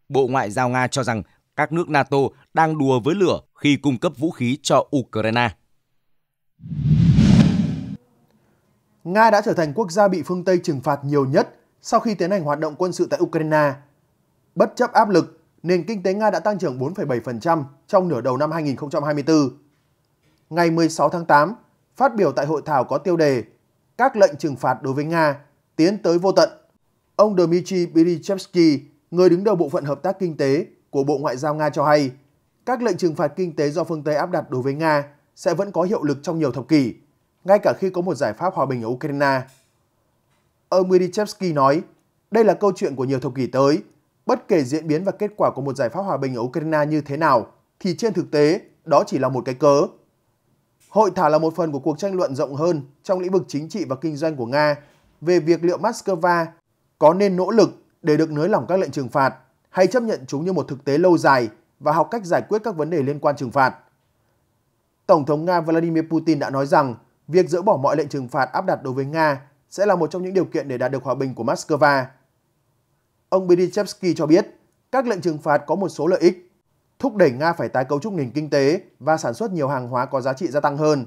Bộ Ngoại giao Nga cho rằng các nước NATO đang đùa với lửa khi cung cấp vũ khí cho Ukraine. Nga đã trở thành quốc gia bị phương Tây trừng phạt nhiều nhất sau khi tiến hành hoạt động quân sự tại Ukraine. Bất chấp áp lực, nền kinh tế Nga đã tăng trưởng 4,7% trong nửa đầu năm 2024. Ngày 16 tháng 8, phát biểu tại hội thảo có tiêu đề Các lệnh trừng phạt đối với Nga tiến tới vô tận, ông Dmitry Birichevsky, người đứng đầu bộ phận hợp tác kinh tế của Bộ Ngoại giao Nga cho hay, các lệnh trừng phạt kinh tế do phương Tây áp đặt đối với Nga sẽ vẫn có hiệu lực trong nhiều thập kỷ, ngay cả khi có một giải pháp hòa bình ở Ukraine. Ông Medichevsky nói, đây là câu chuyện của nhiều thập kỷ tới. Bất kể diễn biến và kết quả của một giải pháp hòa bình ở Ukraine như thế nào, thì trên thực tế, đó chỉ là một cái cớ. Hội thảo là một phần của cuộc tranh luận rộng hơn trong lĩnh vực chính trị và kinh doanh của Nga về việc liệu Moscow có nên nỗ lực để được nới lỏng các lệnh trừng phạt hay chấp nhận chúng như một thực tế lâu dài và học cách giải quyết các vấn đề liên quan trừng phạt. Tổng thống Nga Vladimir Putin đã nói rằng việc dỡ bỏ mọi lệnh trừng phạt áp đặt đối với Nga sẽ là một trong những điều kiện để đạt được hòa bình của Moscow. Ông Bidichevsky cho biết, các lệnh trừng phạt có một số lợi ích, thúc đẩy Nga phải tái cấu trúc nền kinh tế và sản xuất nhiều hàng hóa có giá trị gia tăng hơn.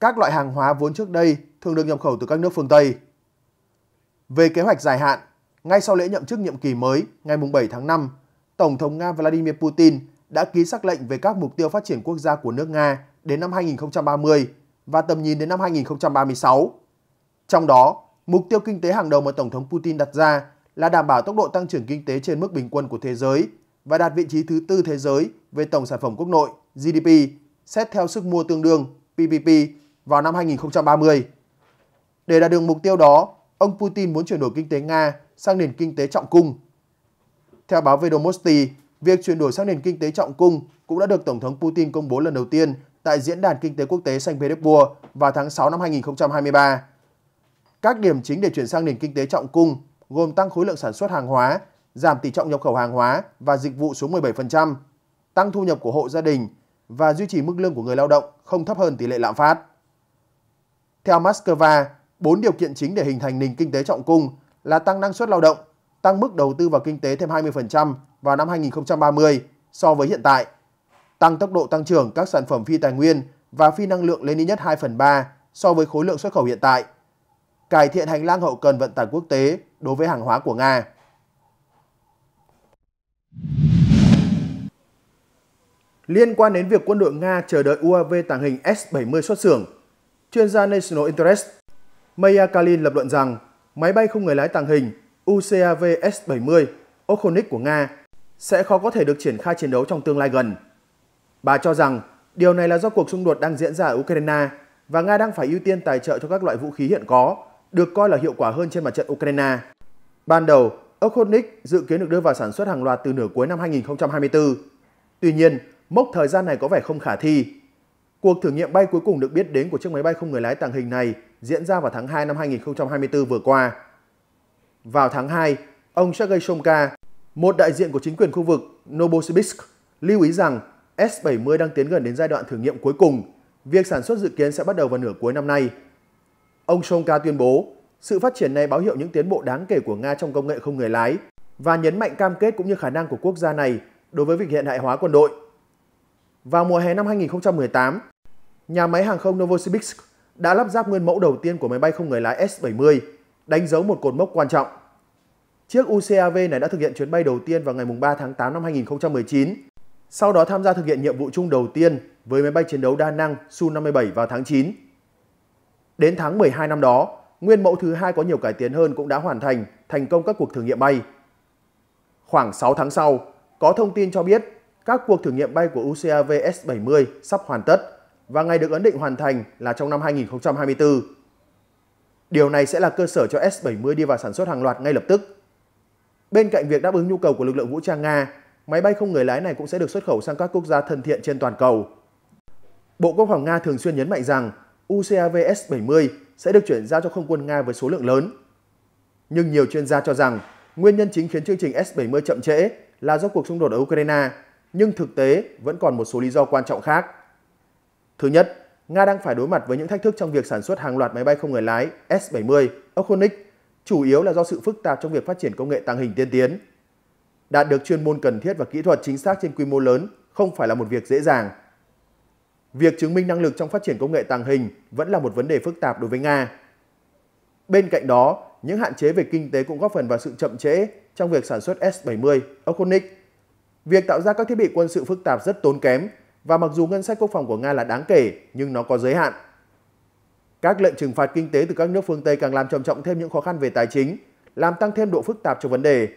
Các loại hàng hóa vốn trước đây thường được nhập khẩu từ các nước phương Tây. Về kế hoạch dài hạn, ngay sau lễ nhậm chức nhiệm kỳ mới ngày 7 tháng 5, Tổng thống Nga Vladimir Putin đã ký sắc lệnh về các mục tiêu phát triển quốc gia của nước Nga đến năm 2030 và tầm nhìn đến năm 2036. Trong đó, mục tiêu kinh tế hàng đầu mà Tổng thống Putin đặt ra là đảm bảo tốc độ tăng trưởng kinh tế trên mức bình quân của thế giới và đạt vị trí thứ tư thế giới về tổng sản phẩm quốc nội GDP xét theo sức mua tương đương PPP vào năm 2030. Để đạt được mục tiêu đó, ông Putin muốn chuyển đổi kinh tế Nga sang nền kinh tế trọng cung. Theo báo Vedomosti, việc chuyển đổi sang nền kinh tế trọng cung cũng đã được Tổng thống Putin công bố lần đầu tiên tại Diễn đàn Kinh tế Quốc tế Saint Petersburg vào tháng 6 năm 2023. Các điểm chính để chuyển sang nền kinh tế trọng cung gồm tăng khối lượng sản xuất hàng hóa, giảm tỷ trọng nhập khẩu hàng hóa và dịch vụ xuống 17%, tăng thu nhập của hộ gia đình và duy trì mức lương của người lao động không thấp hơn tỷ lệ lạm phát. Theo Moscow, bốn điều kiện chính để hình thành nền kinh tế trọng cung là tăng năng suất lao động, tăng mức đầu tư vào kinh tế thêm 20% vào năm 2030 so với hiện tại, tăng tốc độ tăng trưởng các sản phẩm phi tài nguyên và phi năng lượng lên ít nhất 2 phần 3 so với khối lượng xuất khẩu hiện tại, cải thiện hành lang hậu cần vận tải quốc tế đối với hàng hóa của Nga. Liên quan đến việc quân đội Nga chờ đợi UAV tàng hình S-70 xuất xưởng, chuyên gia National Interest Maya Kalin lập luận rằng máy bay không người lái tàng hình UCAV S-70 Okhonik của Nga sẽ khó có thể được triển khai chiến đấu trong tương lai gần. Bà cho rằng điều này là do cuộc xung đột đang diễn ra ở Ukraine và Nga đang phải ưu tiên tài trợ cho các loại vũ khí hiện có, được coi là hiệu quả hơn trên mặt trận Ukraine. Ban đầu, Okhotnik dự kiến được đưa vào sản xuất hàng loạt từ nửa cuối năm 2024. Tuy nhiên, mốc thời gian này có vẻ không khả thi. Cuộc thử nghiệm bay cuối cùng được biết đến của chiếc máy bay không người lái tàng hình này diễn ra vào tháng 2 năm 2024 vừa qua. Vào tháng 2, ông Sergei Shomka, một đại diện của chính quyền khu vực Novosibirsk, lưu ý rằng S70 đang tiến gần đến giai đoạn thử nghiệm cuối cùng, việc sản xuất dự kiến sẽ bắt đầu vào nửa cuối năm nay. Ông Shonka tuyên bố, sự phát triển này báo hiệu những tiến bộ đáng kể của Nga trong công nghệ không người lái và nhấn mạnh cam kết cũng như khả năng của quốc gia này đối với việc hiện đại hóa quân đội. Vào mùa hè năm 2018, nhà máy hàng không Novosibirsk đã lắp ráp nguyên mẫu đầu tiên của máy bay không người lái S-70, đánh dấu một cột mốc quan trọng. Chiếc UCAV này đã thực hiện chuyến bay đầu tiên vào ngày 3 tháng 8 năm 2019 sau đó tham gia thực hiện nhiệm vụ chung đầu tiên với máy bay chiến đấu đa năng Su-57 vào tháng 9. Đến tháng 12 năm đó, nguyên mẫu thứ hai có nhiều cải tiến hơn cũng đã hoàn thành thành công các cuộc thử nghiệm bay. Khoảng 6 tháng sau, có thông tin cho biết các cuộc thử nghiệm bay của UCAV S-70 sắp hoàn tất và ngày được ấn định hoàn thành là trong năm 2024. Điều này sẽ là cơ sở cho S-70 đi vào sản xuất hàng loạt ngay lập tức. Bên cạnh việc đáp ứng nhu cầu của lực lượng vũ trang Nga, máy bay không người lái này cũng sẽ được xuất khẩu sang các quốc gia thân thiện trên toàn cầu. Bộ Quốc phòng Nga thường xuyên nhấn mạnh rằng UCAVs S-70 sẽ được chuyển giao cho không quân Nga với số lượng lớn. Nhưng nhiều chuyên gia cho rằng nguyên nhân chính khiến chương trình S-70 chậm trễ là do cuộc xung đột ở Ukraine, nhưng thực tế vẫn còn một số lý do quan trọng khác. Thứ nhất, Nga đang phải đối mặt với những thách thức trong việc sản xuất hàng loạt máy bay không người lái S-70 Okhonik, chủ yếu là do sự phức tạp trong việc phát triển công nghệ tàng hình tiên tiến đạt được chuyên môn cần thiết và kỹ thuật chính xác trên quy mô lớn không phải là một việc dễ dàng. Việc chứng minh năng lực trong phát triển công nghệ tàng hình vẫn là một vấn đề phức tạp đối với Nga. Bên cạnh đó, những hạn chế về kinh tế cũng góp phần vào sự chậm trễ trong việc sản xuất S-70 Okonik. Việc tạo ra các thiết bị quân sự phức tạp rất tốn kém và mặc dù ngân sách quốc phòng của Nga là đáng kể nhưng nó có giới hạn. Các lệnh trừng phạt kinh tế từ các nước phương Tây càng làm trầm trọng thêm những khó khăn về tài chính, làm tăng thêm độ phức tạp cho vấn đề.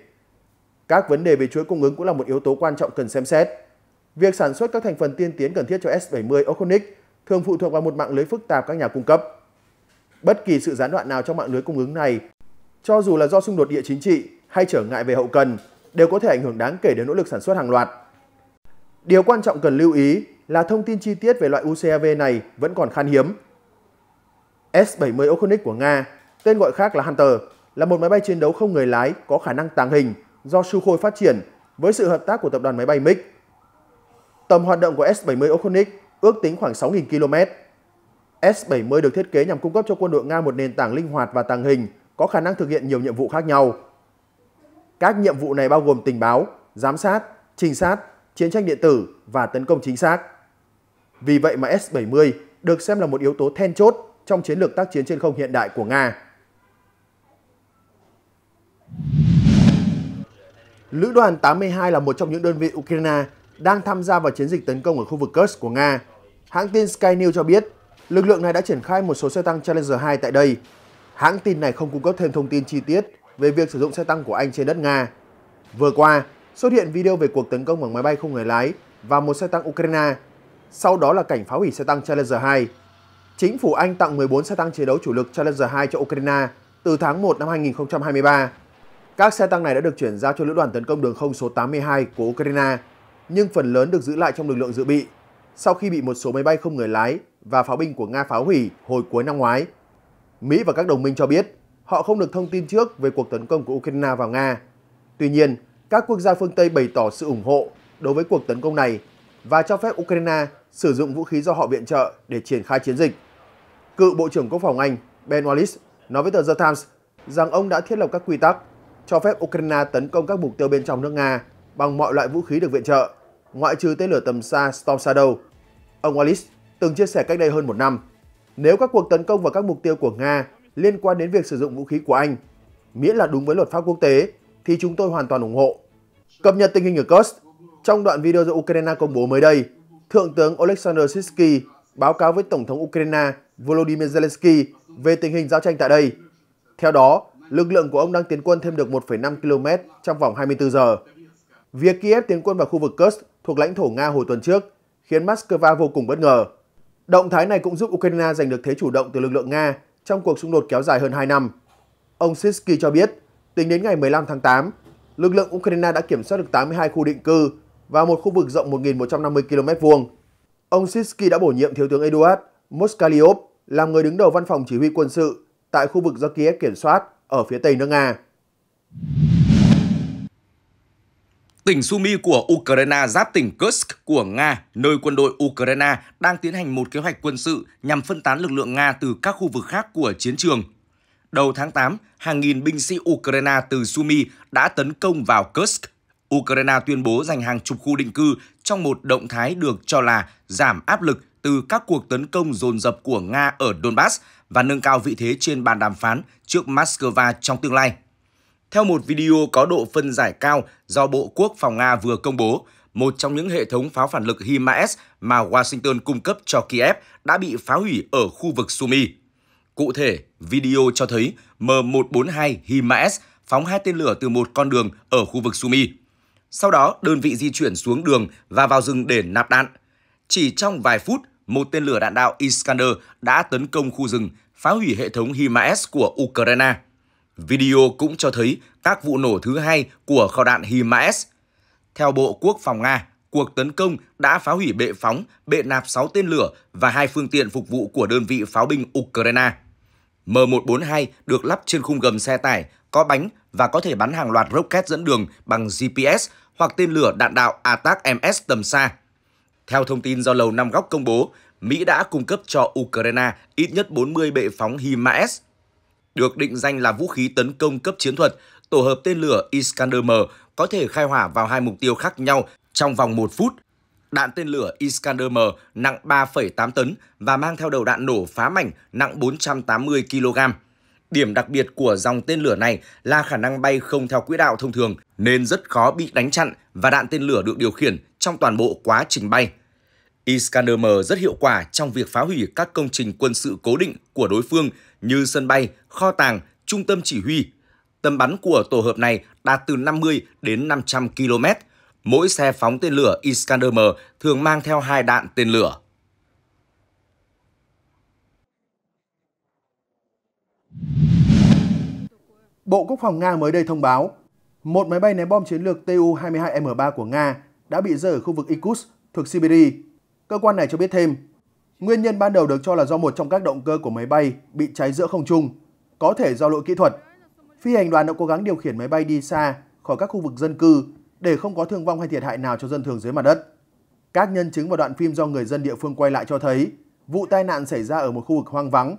Các vấn đề về chuỗi cung ứng cũng là một yếu tố quan trọng cần xem xét. Việc sản xuất các thành phần tiên tiến cần thiết cho S70 Oconic thường phụ thuộc vào một mạng lưới phức tạp các nhà cung cấp. Bất kỳ sự gián đoạn nào trong mạng lưới cung ứng này, cho dù là do xung đột địa chính trị hay trở ngại về hậu cần, đều có thể ảnh hưởng đáng kể đến nỗ lực sản xuất hàng loạt. Điều quan trọng cần lưu ý là thông tin chi tiết về loại UCAV này vẫn còn khan hiếm. S-70 Okhotnik của Nga, tên gọi khác là Hunter, là một máy bay chiến đấu không người lái có khả năng tàng hình do Sưu Khôi phát triển với sự hợp tác của tập đoàn máy bay MiG. Tầm hoạt động của S-70 Okhotnik ước tính khoảng 6.000 km. S-70 được thiết kế nhằm cung cấp cho quân đội Nga một nền tảng linh hoạt và tàng hình, có khả năng thực hiện nhiều nhiệm vụ khác nhau. Các nhiệm vụ này bao gồm tình báo, giám sát, trinh sát, chiến tranh điện tử và tấn công chính xác. Vì vậy mà S-70 được xem là một yếu tố then chốt trong chiến lược tác chiến trên không hiện đại của Nga. Lữ đoàn 82 là một trong những đơn vị Ukraine đang tham gia vào chiến dịch tấn công ở khu vực Kursk của Nga. Hãng tin Sky News cho biết, lực lượng này đã triển khai một số xe tăng Challenger 2 tại đây. Hãng tin này không cung cấp thêm thông tin chi tiết về việc sử dụng xe tăng của Anh trên đất Nga. Vừa qua, xuất hiện video về cuộc tấn công bằng máy bay không người lái và một xe tăng Ukraine, sau đó là cảnh phá hủy xe tăng Challenger 2. Chính phủ Anh tặng 14 xe tăng chiến đấu chủ lực Challenger 2 cho Ukraine từ tháng 1 năm 2023. Các xe tăng này đã được chuyển giao cho lữ đoàn tấn công đường không số 82 của Ukraine, nhưng phần lớn được giữ lại trong lực lượng dự bị sau khi bị một số máy bay không người lái và pháo binh của Nga phá hủy hồi cuối năm ngoái. Mỹ và các đồng minh cho biết họ không được thông tin trước về cuộc tấn công của Ukraine vào Nga. Tuy nhiên, các quốc gia phương Tây bày tỏ sự ủng hộ đối với cuộc tấn công này và cho phép Ukraine sử dụng vũ khí do họ viện trợ để triển khai chiến dịch. Cựu Bộ trưởng Quốc phòng Anh Ben Wallace nói với tờ The Times rằng ông đã thiết lập các quy tắc cho phép Ukraine tấn công các mục tiêu bên trong nước Nga bằng mọi loại vũ khí được viện trợ, ngoại trừ tên lửa tầm xa Storm Shadow. Ông Wallis từng chia sẻ cách đây hơn một năm, nếu các cuộc tấn công vào các mục tiêu của Nga liên quan đến việc sử dụng vũ khí của Anh, miễn là đúng với luật pháp quốc tế, thì chúng tôi hoàn toàn ủng hộ. Cập nhật tình hình ở Kursk, trong đoạn video do Ukraine công bố mới đây, Thượng tướng Oleksandr Sisky báo cáo với Tổng thống Ukraine Volodymyr Zelensky về tình hình giao tranh tại đây. Theo đó, lực lượng của ông đang tiến quân thêm được 1,5 km trong vòng 24 giờ. Việc Kiev tiến quân vào khu vực Kursk thuộc lãnh thổ Nga hồi tuần trước khiến Moscow vô cùng bất ngờ. Động thái này cũng giúp Ukraine giành được thế chủ động từ lực lượng Nga trong cuộc xung đột kéo dài hơn 2 năm. Ông Sisky cho biết, tính đến ngày 15 tháng 8, lực lượng Ukraine đã kiểm soát được 82 khu định cư và một khu vực rộng 1.150 km vuông. Ông Sisky đã bổ nhiệm Thiếu tướng Eduard Moskaliov làm người đứng đầu văn phòng chỉ huy quân sự tại khu vực do Kiev kiểm soát ở phía tây nước Nga. Tỉnh Sumy của Ukraine giáp tỉnh Kursk của Nga, nơi quân đội Ukraine đang tiến hành một kế hoạch quân sự nhằm phân tán lực lượng Nga từ các khu vực khác của chiến trường. Đầu tháng 8, hàng nghìn binh sĩ Ukraine từ Sumy đã tấn công vào Kursk. Ukraine tuyên bố giành hàng chục khu định cư trong một động thái được cho là giảm áp lực từ các cuộc tấn công dồn dập của Nga ở Donbass và nâng cao vị thế trên bàn đàm phán trước Moscow trong tương lai. Theo một video có độ phân giải cao do Bộ Quốc phòng Nga vừa công bố, một trong những hệ thống pháo phản lực HIMARS mà Washington cung cấp cho Kiev đã bị phá hủy ở khu vực Sumy. Cụ thể, video cho thấy M142 HIMARS phóng hai tên lửa từ một con đường ở khu vực Sumy. Sau đó, đơn vị di chuyển xuống đường và vào rừng để nạp đạn. Chỉ trong vài phút, một tên lửa đạn đạo Iskander đã tấn công khu rừng, phá hủy hệ thống HIMARS của Ukraine. Video cũng cho thấy các vụ nổ thứ hai của kho đạn HIMARS. Theo Bộ Quốc phòng Nga, cuộc tấn công đã phá hủy bệ phóng, bệ nạp 6 tên lửa và hai phương tiện phục vụ của đơn vị pháo binh Ukraine. M142 được lắp trên khung gầm xe tải, có bánh và có thể bắn hàng loạt rocket dẫn đường bằng GPS hoặc tên lửa đạn đạo ATAC-MS tầm xa. Theo thông tin do Lầu Năm Góc công bố, Mỹ đã cung cấp cho Ukraine ít nhất 40 bệ phóng HIMARS, được định danh là vũ khí tấn công cấp chiến thuật, tổ hợp tên lửa Iskander-M có thể khai hỏa vào hai mục tiêu khác nhau trong vòng 1 phút. Đạn tên lửa Iskander-M nặng 3,8 tấn và mang theo đầu đạn nổ phá mảnh nặng 480 kg. Điểm đặc biệt của dòng tên lửa này là khả năng bay không theo quỹ đạo thông thường nên rất khó bị đánh chặn và đạn tên lửa được điều khiển trong toàn bộ quá trình bay. Iskander-M rất hiệu quả trong việc phá hủy các công trình quân sự cố định của đối phương như sân bay, kho tàng, trung tâm chỉ huy. Tầm bắn của tổ hợp này đạt từ 50 đến 500 km. Mỗi xe phóng tên lửa Iskander-M thường mang theo hai đạn tên lửa. Bộ Quốc phòng Nga mới đây thông báo, một máy bay ném bom chiến lược Tu-22M3 của Nga đã bị rơi ở khu vực Irkutsk thuộc Siberia. Cơ quan này cho biết thêm, nguyên nhân ban đầu được cho là do một trong các động cơ của máy bay bị cháy giữa không trung, có thể do lỗi kỹ thuật. Phi hành đoàn đã cố gắng điều khiển máy bay đi xa khỏi các khu vực dân cư để không có thương vong hay thiệt hại nào cho dân thường dưới mặt đất. Các nhân chứng và đoạn phim do người dân địa phương quay lại cho thấy vụ tai nạn xảy ra ở một khu vực hoang vắng.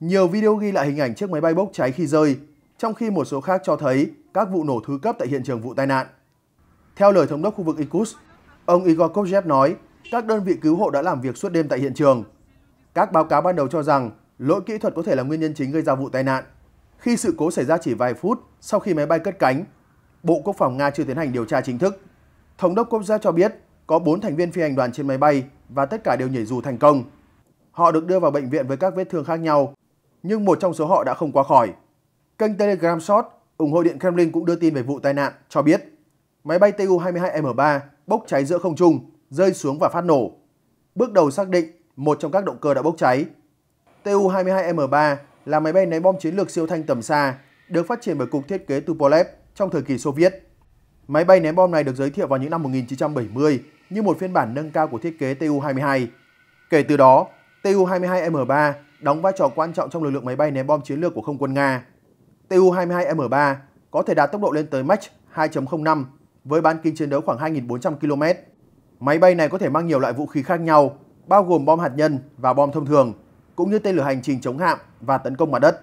Nhiều video ghi lại hình ảnh chiếc máy bay bốc cháy khi rơi, trong khi một số khác cho thấy các vụ nổ thứ cấp tại hiện trường vụ tai nạn. Theo lời thống đốc khu vực Irkutsk, ông Igor Kovchev nói, các đơn vị cứu hộ đã làm việc suốt đêm tại hiện trường. Các báo cáo ban đầu cho rằng lỗi kỹ thuật có thể là nguyên nhân chính gây ra vụ tai nạn. Khi sự cố xảy ra chỉ vài phút sau khi máy bay cất cánh, Bộ Quốc phòng Nga chưa tiến hành điều tra chính thức. Thống đốc Kovchev cho biết có 4 thành viên phi hành đoàn trên máy bay và tất cả đều nhảy dù thành công. Họ được đưa vào bệnh viện với các vết thương khác nhau, nhưng một trong số họ đã không qua khỏi. Kênh Telegram Short ủng hộ Điện Kremlin cũng đưa tin về vụ tai nạn, cho biết máy bay Tu-22M3 bốc cháy giữa không trung, rơi xuống và phát nổ. Bước đầu xác định một trong các động cơ đã bốc cháy. Tu-22M3 là máy bay ném bom chiến lược siêu thanh tầm xa, được phát triển bởi Cục Thiết kế Tupolev trong thời kỳ Xô Viết. Máy bay ném bom này được giới thiệu vào những năm 1970 như một phiên bản nâng cao của thiết kế Tu-22. Kể từ đó, Tu-22M3 đóng vai trò quan trọng trong lực lượng máy bay ném bom chiến lược của không quân Nga. Tu-22M3 có thể đạt tốc độ lên tới Mach 2.05 với bán kính chiến đấu khoảng 2.400 km. Máy bay này có thể mang nhiều loại vũ khí khác nhau, bao gồm bom hạt nhân và bom thông thường, cũng như tên lửa hành trình chống hạm và tấn công mặt đất.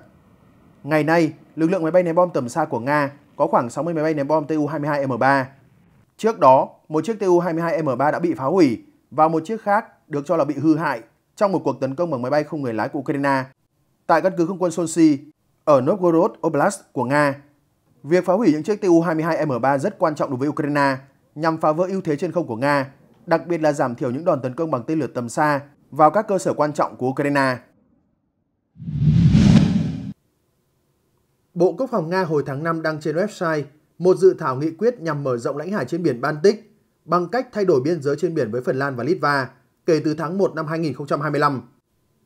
Ngày nay, lực lượng máy bay ném bom tầm xa của Nga có khoảng 60 máy bay ném bom Tu-22M3. Trước đó, một chiếc Tu-22M3 đã bị phá hủy và một chiếc khác được cho là bị hư hại trong một cuộc tấn công bằng máy bay không người lái của Ukraine tại căn cứ không quân Solsky ở Novgorod Oblast của Nga Việc phá hủy những chiếc Tu-22M3 rất quan trọng đối với Ukraine nhằm phá vỡ ưu thế trên không của Nga, đặc biệt là giảm thiểu những đòn tấn công bằng tên lửa tầm xa vào các cơ sở quan trọng của Ukraine. Bộ Quốc phòng Nga hồi tháng 5 đăng trên website một dự thảo nghị quyết nhằm mở rộng lãnh hải trên biển Baltic bằng cách thay đổi biên giới trên biển với Phần Lan và Litva kể từ tháng 1 năm 2025.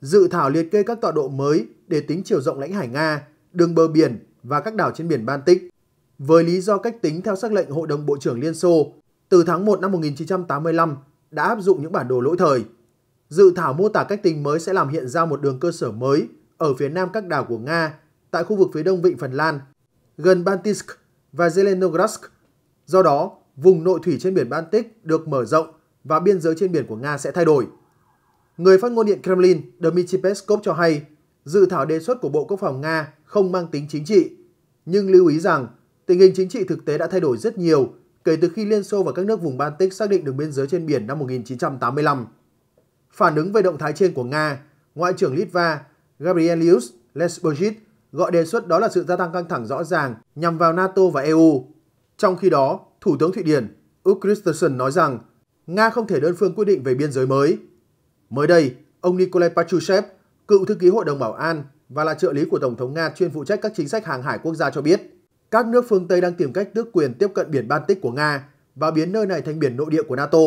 Dự thảo liệt kê các tọa độ mới để tính chiều rộng lãnh hải Nga, đường bờ biển và các đảo trên biển Baltic. Với lý do cách tính theo sắc lệnh Hội đồng Bộ trưởng Liên Xô, từ tháng 1 năm 1985 đã áp dụng những bản đồ lỗi thời. Dự thảo mô tả cách tính mới sẽ làm hiện ra một đường cơ sở mới ở phía nam các đảo của Nga tại khu vực phía đông vịnh Phần Lan, gần Baltisk và Zelenogorsk. Do đó, vùng nội thủy trên biển Baltic được mở rộng và biên giới trên biển của Nga sẽ thay đổi. Người phát ngôn điện Kremlin Dmitry Peskov cho hay dự thảo đề xuất của Bộ Quốc phòng Nga không mang tính chính trị, nhưng lưu ý rằng tình hình chính trị thực tế đã thay đổi rất nhiều kể từ khi Liên Xô và các nước vùng Baltic xác định đường biên giới trên biển năm 1985. Phản ứng về động thái trên của Nga, Ngoại trưởng Litva Gabrielius Lesbogit gọi đề xuất đó là sự gia tăng căng thẳng rõ ràng nhằm vào NATO và EU. Trong khi đó, Thủ tướng Thụy Điển Ulf Kristersson nói rằng Nga không thể đơn phương quyết định về biên giới mới. Mới đây, ông Nikolai Patrushev, cựu thư ký Hội đồng Bảo an và là trợ lý của Tổng thống Nga chuyên phụ trách các chính sách hàng hải quốc gia cho biết, các nước phương Tây đang tìm cách tước quyền tiếp cận biển Baltic của Nga và biến nơi này thành biển nội địa của NATO.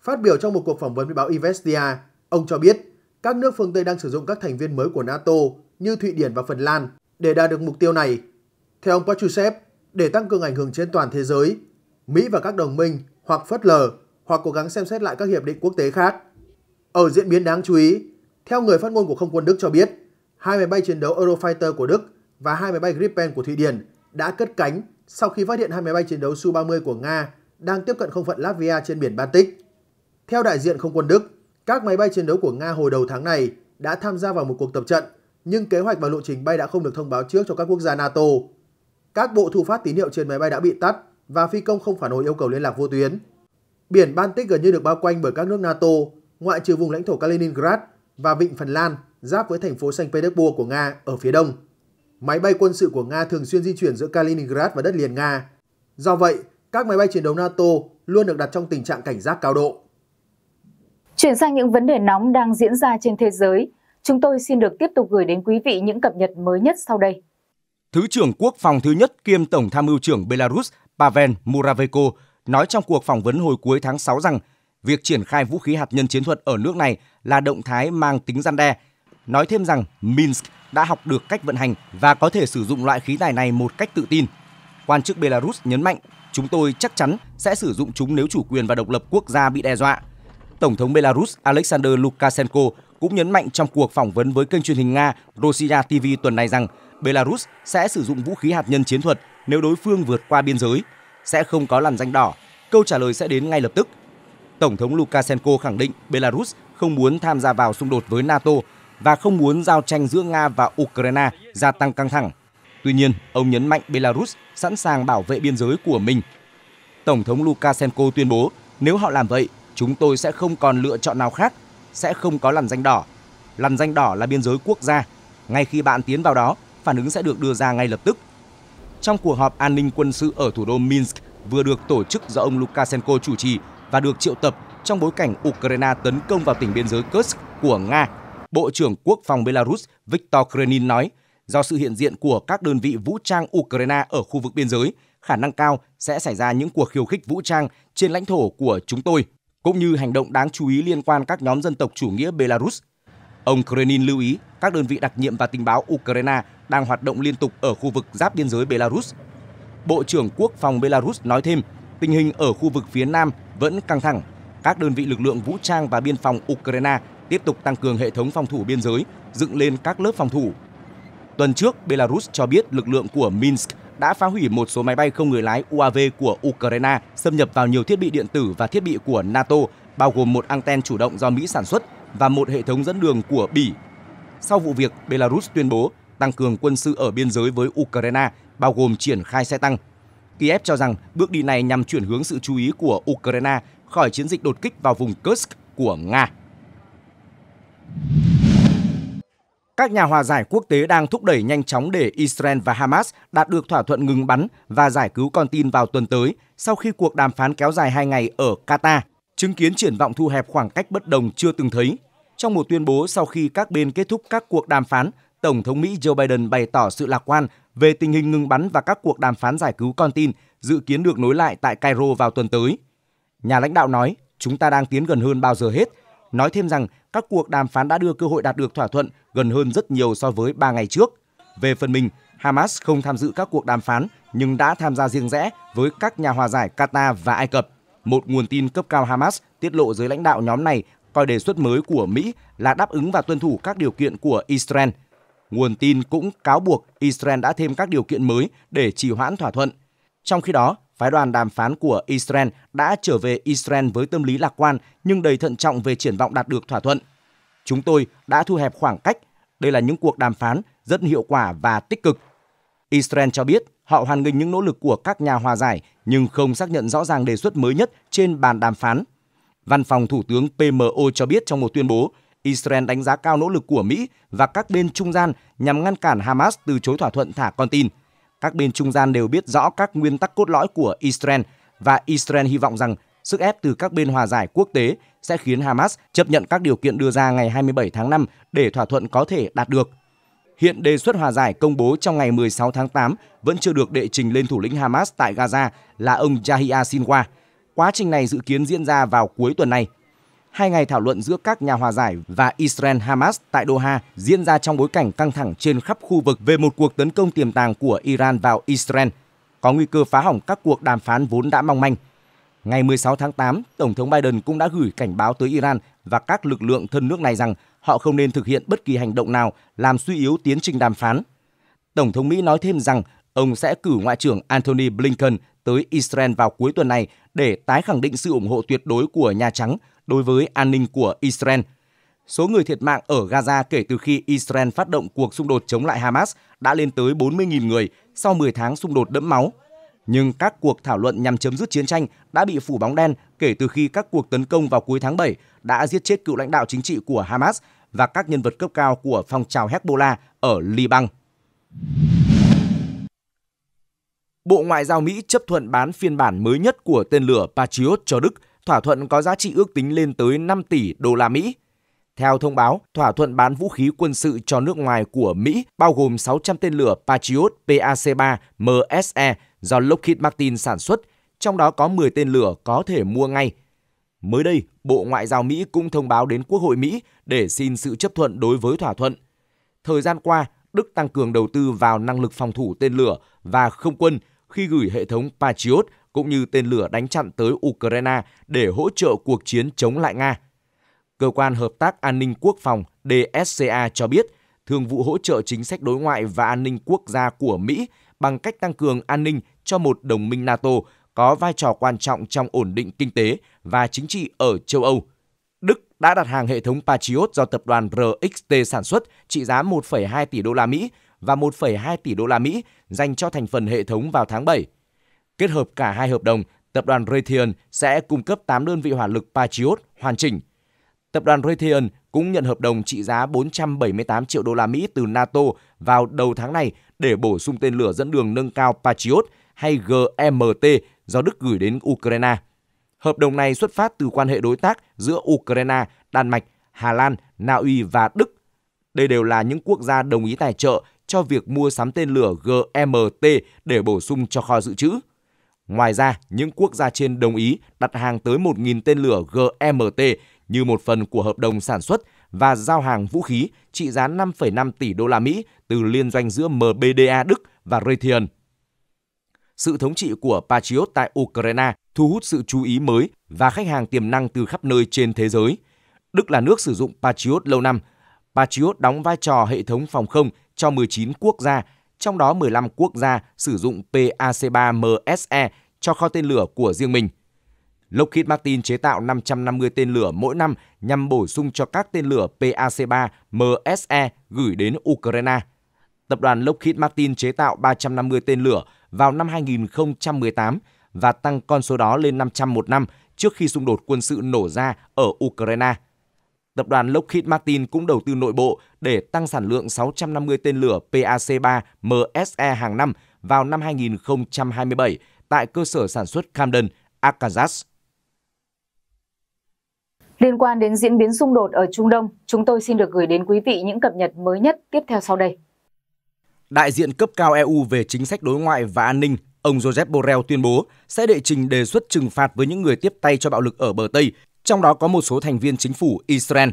Phát biểu trong một cuộc phỏng vấn với báo Ivestia, ông cho biết các nước phương Tây đang sử dụng các thành viên mới của NATO như Thụy Điển và Phần Lan để đạt được mục tiêu này. Theo ông Pachusev, để tăng cường ảnh hưởng trên toàn thế giới, Mỹ và các đồng minh hoặc phớt lờ hoặc cố gắng xem xét lại các hiệp định quốc tế khác. Ở diễn biến đáng chú ý, theo người phát ngôn của không quân Đức cho biết, hai máy bay chiến đấu Eurofighter của Đức và hai máy bay Gripen của Thụy Điển đã cất cánh sau khi phát hiện hai máy bay chiến đấu Su-30 của Nga đang tiếp cận không phận Latvia trên biển Baltic. Theo đại diện không quân Đức, các máy bay chiến đấu của Nga hồi đầu tháng này đã tham gia vào một cuộc tập trận, nhưng kế hoạch và lộ trình bay đã không được thông báo trước cho các quốc gia NATO. Các bộ thu phát tín hiệu trên máy bay đã bị tắt và phi công không phản hồi yêu cầu liên lạc vô tuyến. Biển Baltic gần như được bao quanh bởi các nước NATO, ngoại trừ vùng lãnh thổ Kaliningrad và vịnh Phần Lan giáp với thành phố Saint Petersburg của Nga ở phía đông. Máy bay quân sự của Nga thường xuyên di chuyển giữa Kaliningrad và đất liền Nga. Do vậy, các máy bay chiến đấu NATO luôn được đặt trong tình trạng cảnh giác cao độ. Chuyển sang những vấn đề nóng đang diễn ra trên thế giới, chúng tôi xin được tiếp tục gửi đến quý vị những cập nhật mới nhất sau đây. Thứ trưởng Quốc phòng thứ nhất kiêm Tổng tham mưu trưởng Belarus Pavel Muravenko nói trong cuộc phỏng vấn hồi cuối tháng 6 rằng việc triển khai vũ khí hạt nhân chiến thuật ở nước này là động thái mang tính gian đe. Nói thêm rằng Minsk đã học được cách vận hành và có thể sử dụng loại khí tài này một cách tự tin. Quan chức Belarus nhấn mạnh, chúng tôi chắc chắn sẽ sử dụng chúng nếu chủ quyền và độc lập quốc gia bị đe dọa. Tổng thống Belarus Alexander Lukashenko cũng nhấn mạnh trong cuộc phỏng vấn với kênh truyền hình Nga Rossiya TV tuần này rằng Belarus sẽ sử dụng vũ khí hạt nhân chiến thuật nếu đối phương vượt qua biên giới. Sẽ không có làn danh đỏ, câu trả lời sẽ đến ngay lập tức – Tổng thống Lukashenko khẳng định Belarus không muốn tham gia vào xung đột với NATO và không muốn giao tranh giữa Nga và Ukraine gia tăng căng thẳng. Tuy nhiên, ông nhấn mạnh Belarus sẵn sàng bảo vệ biên giới của mình. Tổng thống Lukashenko tuyên bố, nếu họ làm vậy, chúng tôi sẽ không còn lựa chọn nào khác, sẽ không có lằn danh đỏ. Lằn danh đỏ là biên giới quốc gia. Ngay khi bạn tiến vào đó, phản ứng sẽ được đưa ra ngay lập tức. Trong cuộc họp an ninh quân sự ở thủ đô Minsk vừa được tổ chức do ông Lukashenko chủ trì và được triệu tập trong bối cảnh Ukraine tấn công vào tỉnh biên giới Kursk của Nga. Bộ trưởng Quốc phòng Belarus Viktor Krenin nói, do sự hiện diện của các đơn vị vũ trang Ukraine ở khu vực biên giới, khả năng cao sẽ xảy ra những cuộc khiêu khích vũ trang trên lãnh thổ của chúng tôi, cũng như hành động đáng chú ý liên quan các nhóm dân tộc chủ nghĩa Belarus. Ông Krenin lưu ý các đơn vị đặc nhiệm và tình báo Ukraine đang hoạt động liên tục ở khu vực giáp biên giới Belarus. Bộ trưởng Quốc phòng Belarus nói thêm, tình hình ở khu vực phía Nam vẫn căng thẳng. Các đơn vị lực lượng vũ trang và biên phòng Ukraine tiếp tục tăng cường hệ thống phòng thủ biên giới, dựng lên các lớp phòng thủ. Tuần trước, Belarus cho biết lực lượng của Minsk đã phá hủy một số máy bay không người lái UAV của Ukraine, xâm nhập vào nhiều thiết bị điện tử và thiết bị của NATO, bao gồm một anten chủ động do Mỹ sản xuất và một hệ thống dẫn đường của Bỉ. Sau vụ việc, Belarus tuyên bố tăng cường quân sự ở biên giới với Ukraine, bao gồm triển khai xe tăng, Kiev cho rằng bước đi này nhằm chuyển hướng sự chú ý của Ukraine khỏi chiến dịch đột kích vào vùng Kursk của Nga. Các nhà hòa giải quốc tế đang thúc đẩy nhanh chóng để Israel và Hamas đạt được thỏa thuận ngừng bắn và giải cứu con tin vào tuần tới sau khi cuộc đàm phán kéo dài 2 ngày ở Qatar, chứng kiến triển vọng thu hẹp khoảng cách bất đồng chưa từng thấy. Trong một tuyên bố sau khi các bên kết thúc các cuộc đàm phán, Tổng thống Mỹ Joe Biden bày tỏ sự lạc quan về tình hình ngừng bắn và các cuộc đàm phán giải cứu con tin dự kiến được nối lại tại Cairo vào tuần tới. Nhà lãnh đạo nói, chúng ta đang tiến gần hơn bao giờ hết, nói thêm rằng các cuộc đàm phán đã đưa cơ hội đạt được thỏa thuận gần hơn rất nhiều so với 3 ngày trước. Về phần mình, Hamas không tham dự các cuộc đàm phán nhưng đã tham gia riêng rẽ với các nhà hòa giải Qatar và Ai Cập. Một nguồn tin cấp cao Hamas tiết lộ giới lãnh đạo nhóm này coi đề xuất mới của Mỹ là đáp ứng và tuân thủ các điều kiện của Israel – Nguồn tin cũng cáo buộc Israel đã thêm các điều kiện mới để trì hoãn thỏa thuận. Trong khi đó, phái đoàn đàm phán của Israel đã trở về Israel với tâm lý lạc quan nhưng đầy thận trọng về triển vọng đạt được thỏa thuận. Chúng tôi đã thu hẹp khoảng cách. Đây là những cuộc đàm phán rất hiệu quả và tích cực. Israel cho biết họ hoan nghênh những nỗ lực của các nhà hòa giải nhưng không xác nhận rõ ràng đề xuất mới nhất trên bàn đàm phán. Văn phòng Thủ tướng PMO cho biết trong một tuyên bố, Israel đánh giá cao nỗ lực của Mỹ và các bên trung gian nhằm ngăn cản Hamas từ chối thỏa thuận thả con tin. Các bên trung gian đều biết rõ các nguyên tắc cốt lõi của Israel và Israel hy vọng rằng sức ép từ các bên hòa giải quốc tế sẽ khiến Hamas chấp nhận các điều kiện đưa ra ngày 27 tháng 5 để thỏa thuận có thể đạt được. Hiện đề xuất hòa giải công bố trong ngày 16 tháng 8 vẫn chưa được đệ trình lên thủ lĩnh Hamas tại Gaza là ông Yahya Sinwar. Quá trình này dự kiến diễn ra vào cuối tuần này hai ngày thảo luận giữa các nhà hòa giải và Israel-Hamas tại Doha diễn ra trong bối cảnh căng thẳng trên khắp khu vực về một cuộc tấn công tiềm tàng của Iran vào Israel, có nguy cơ phá hỏng các cuộc đàm phán vốn đã mong manh. Ngày 16 tháng 8, Tổng thống Biden cũng đã gửi cảnh báo tới Iran và các lực lượng thân nước này rằng họ không nên thực hiện bất kỳ hành động nào làm suy yếu tiến trình đàm phán. Tổng thống Mỹ nói thêm rằng ông sẽ cử Ngoại trưởng Antony Blinken tới Israel vào cuối tuần này để tái khẳng định sự ủng hộ tuyệt đối của Nhà Trắng đối với an ninh của Israel. Số người thiệt mạng ở Gaza kể từ khi Israel phát động cuộc xung đột chống lại Hamas đã lên tới 40.000 người sau 10 tháng xung đột đẫm máu. Nhưng các cuộc thảo luận nhằm chấm dứt chiến tranh đã bị phủ bóng đen kể từ khi các cuộc tấn công vào cuối tháng 7 đã giết chết cựu lãnh đạo chính trị của Hamas và các nhân vật cấp cao của phong trào Hezbollah ở Liban. Bộ Ngoại giao Mỹ chấp thuận bán phiên bản mới nhất của tên lửa Patriot cho Đức – thỏa thuận có giá trị ước tính lên tới 5 tỷ đô la Mỹ. Theo thông báo, thỏa thuận bán vũ khí quân sự cho nước ngoài của Mỹ bao gồm 600 tên lửa Patriot PAC-3 MSE do Lockheed Martin sản xuất, trong đó có 10 tên lửa có thể mua ngay. Mới đây, Bộ Ngoại giao Mỹ cũng thông báo đến Quốc hội Mỹ để xin sự chấp thuận đối với thỏa thuận. Thời gian qua, Đức tăng cường đầu tư vào năng lực phòng thủ tên lửa và không quân khi gửi hệ thống Patriot cũng như tên lửa đánh chặn tới Ukraine để hỗ trợ cuộc chiến chống lại Nga. Cơ quan Hợp tác An ninh Quốc phòng DSCA cho biết, Thường vụ hỗ trợ chính sách đối ngoại và an ninh quốc gia của Mỹ bằng cách tăng cường an ninh cho một đồng minh NATO có vai trò quan trọng trong ổn định kinh tế và chính trị ở châu Âu. Đức đã đặt hàng hệ thống Patriot do tập đoàn RXT sản xuất trị giá 1,2 tỷ đô la Mỹ và 1,2 tỷ đô la Mỹ dành cho thành phần hệ thống vào tháng 7. Kết hợp cả hai hợp đồng, tập đoàn Raytheon sẽ cung cấp 8 đơn vị hỏa lực Patriot hoàn chỉnh. Tập đoàn Raytheon cũng nhận hợp đồng trị giá 478 triệu đô la Mỹ từ NATO vào đầu tháng này để bổ sung tên lửa dẫn đường nâng cao Patriot hay GMT do Đức gửi đến Ukraine. Hợp đồng này xuất phát từ quan hệ đối tác giữa Ukraine, Đan Mạch, Hà Lan, Na Uy và Đức. Đây đều là những quốc gia đồng ý tài trợ cho việc mua sắm tên lửa GMT để bổ sung cho kho dự trữ. Ngoài ra, những quốc gia trên đồng ý đặt hàng tới 1.000 tên lửa GMT như một phần của hợp đồng sản xuất và giao hàng vũ khí trị giá 5,5 tỷ đô la Mỹ từ liên doanh giữa MBDA Đức và Raytheon. Sự thống trị của Patriot tại Ukraine thu hút sự chú ý mới và khách hàng tiềm năng từ khắp nơi trên thế giới. Đức là nước sử dụng Patriot lâu năm. Patriot đóng vai trò hệ thống phòng không cho 19 quốc gia trong đó 15 quốc gia sử dụng PAC-3MSE cho kho tên lửa của riêng mình. Lockheed Martin chế tạo 550 tên lửa mỗi năm nhằm bổ sung cho các tên lửa PAC-3MSE gửi đến Ukraine. Tập đoàn Lockheed Martin chế tạo 350 tên lửa vào năm 2018 và tăng con số đó lên 500 một năm trước khi xung đột quân sự nổ ra ở Ukraine – Tập đoàn Lockheed Martin cũng đầu tư nội bộ để tăng sản lượng 650 tên lửa PAC-3 MSE hàng năm vào năm 2027 tại cơ sở sản xuất Camden, Arkansas. Liên quan đến diễn biến xung đột ở Trung Đông, chúng tôi xin được gửi đến quý vị những cập nhật mới nhất tiếp theo sau đây. Đại diện cấp cao EU về chính sách đối ngoại và an ninh, ông Josep Borrell tuyên bố sẽ đệ trình đề xuất trừng phạt với những người tiếp tay cho bạo lực ở bờ Tây trong đó có một số thành viên chính phủ Israel.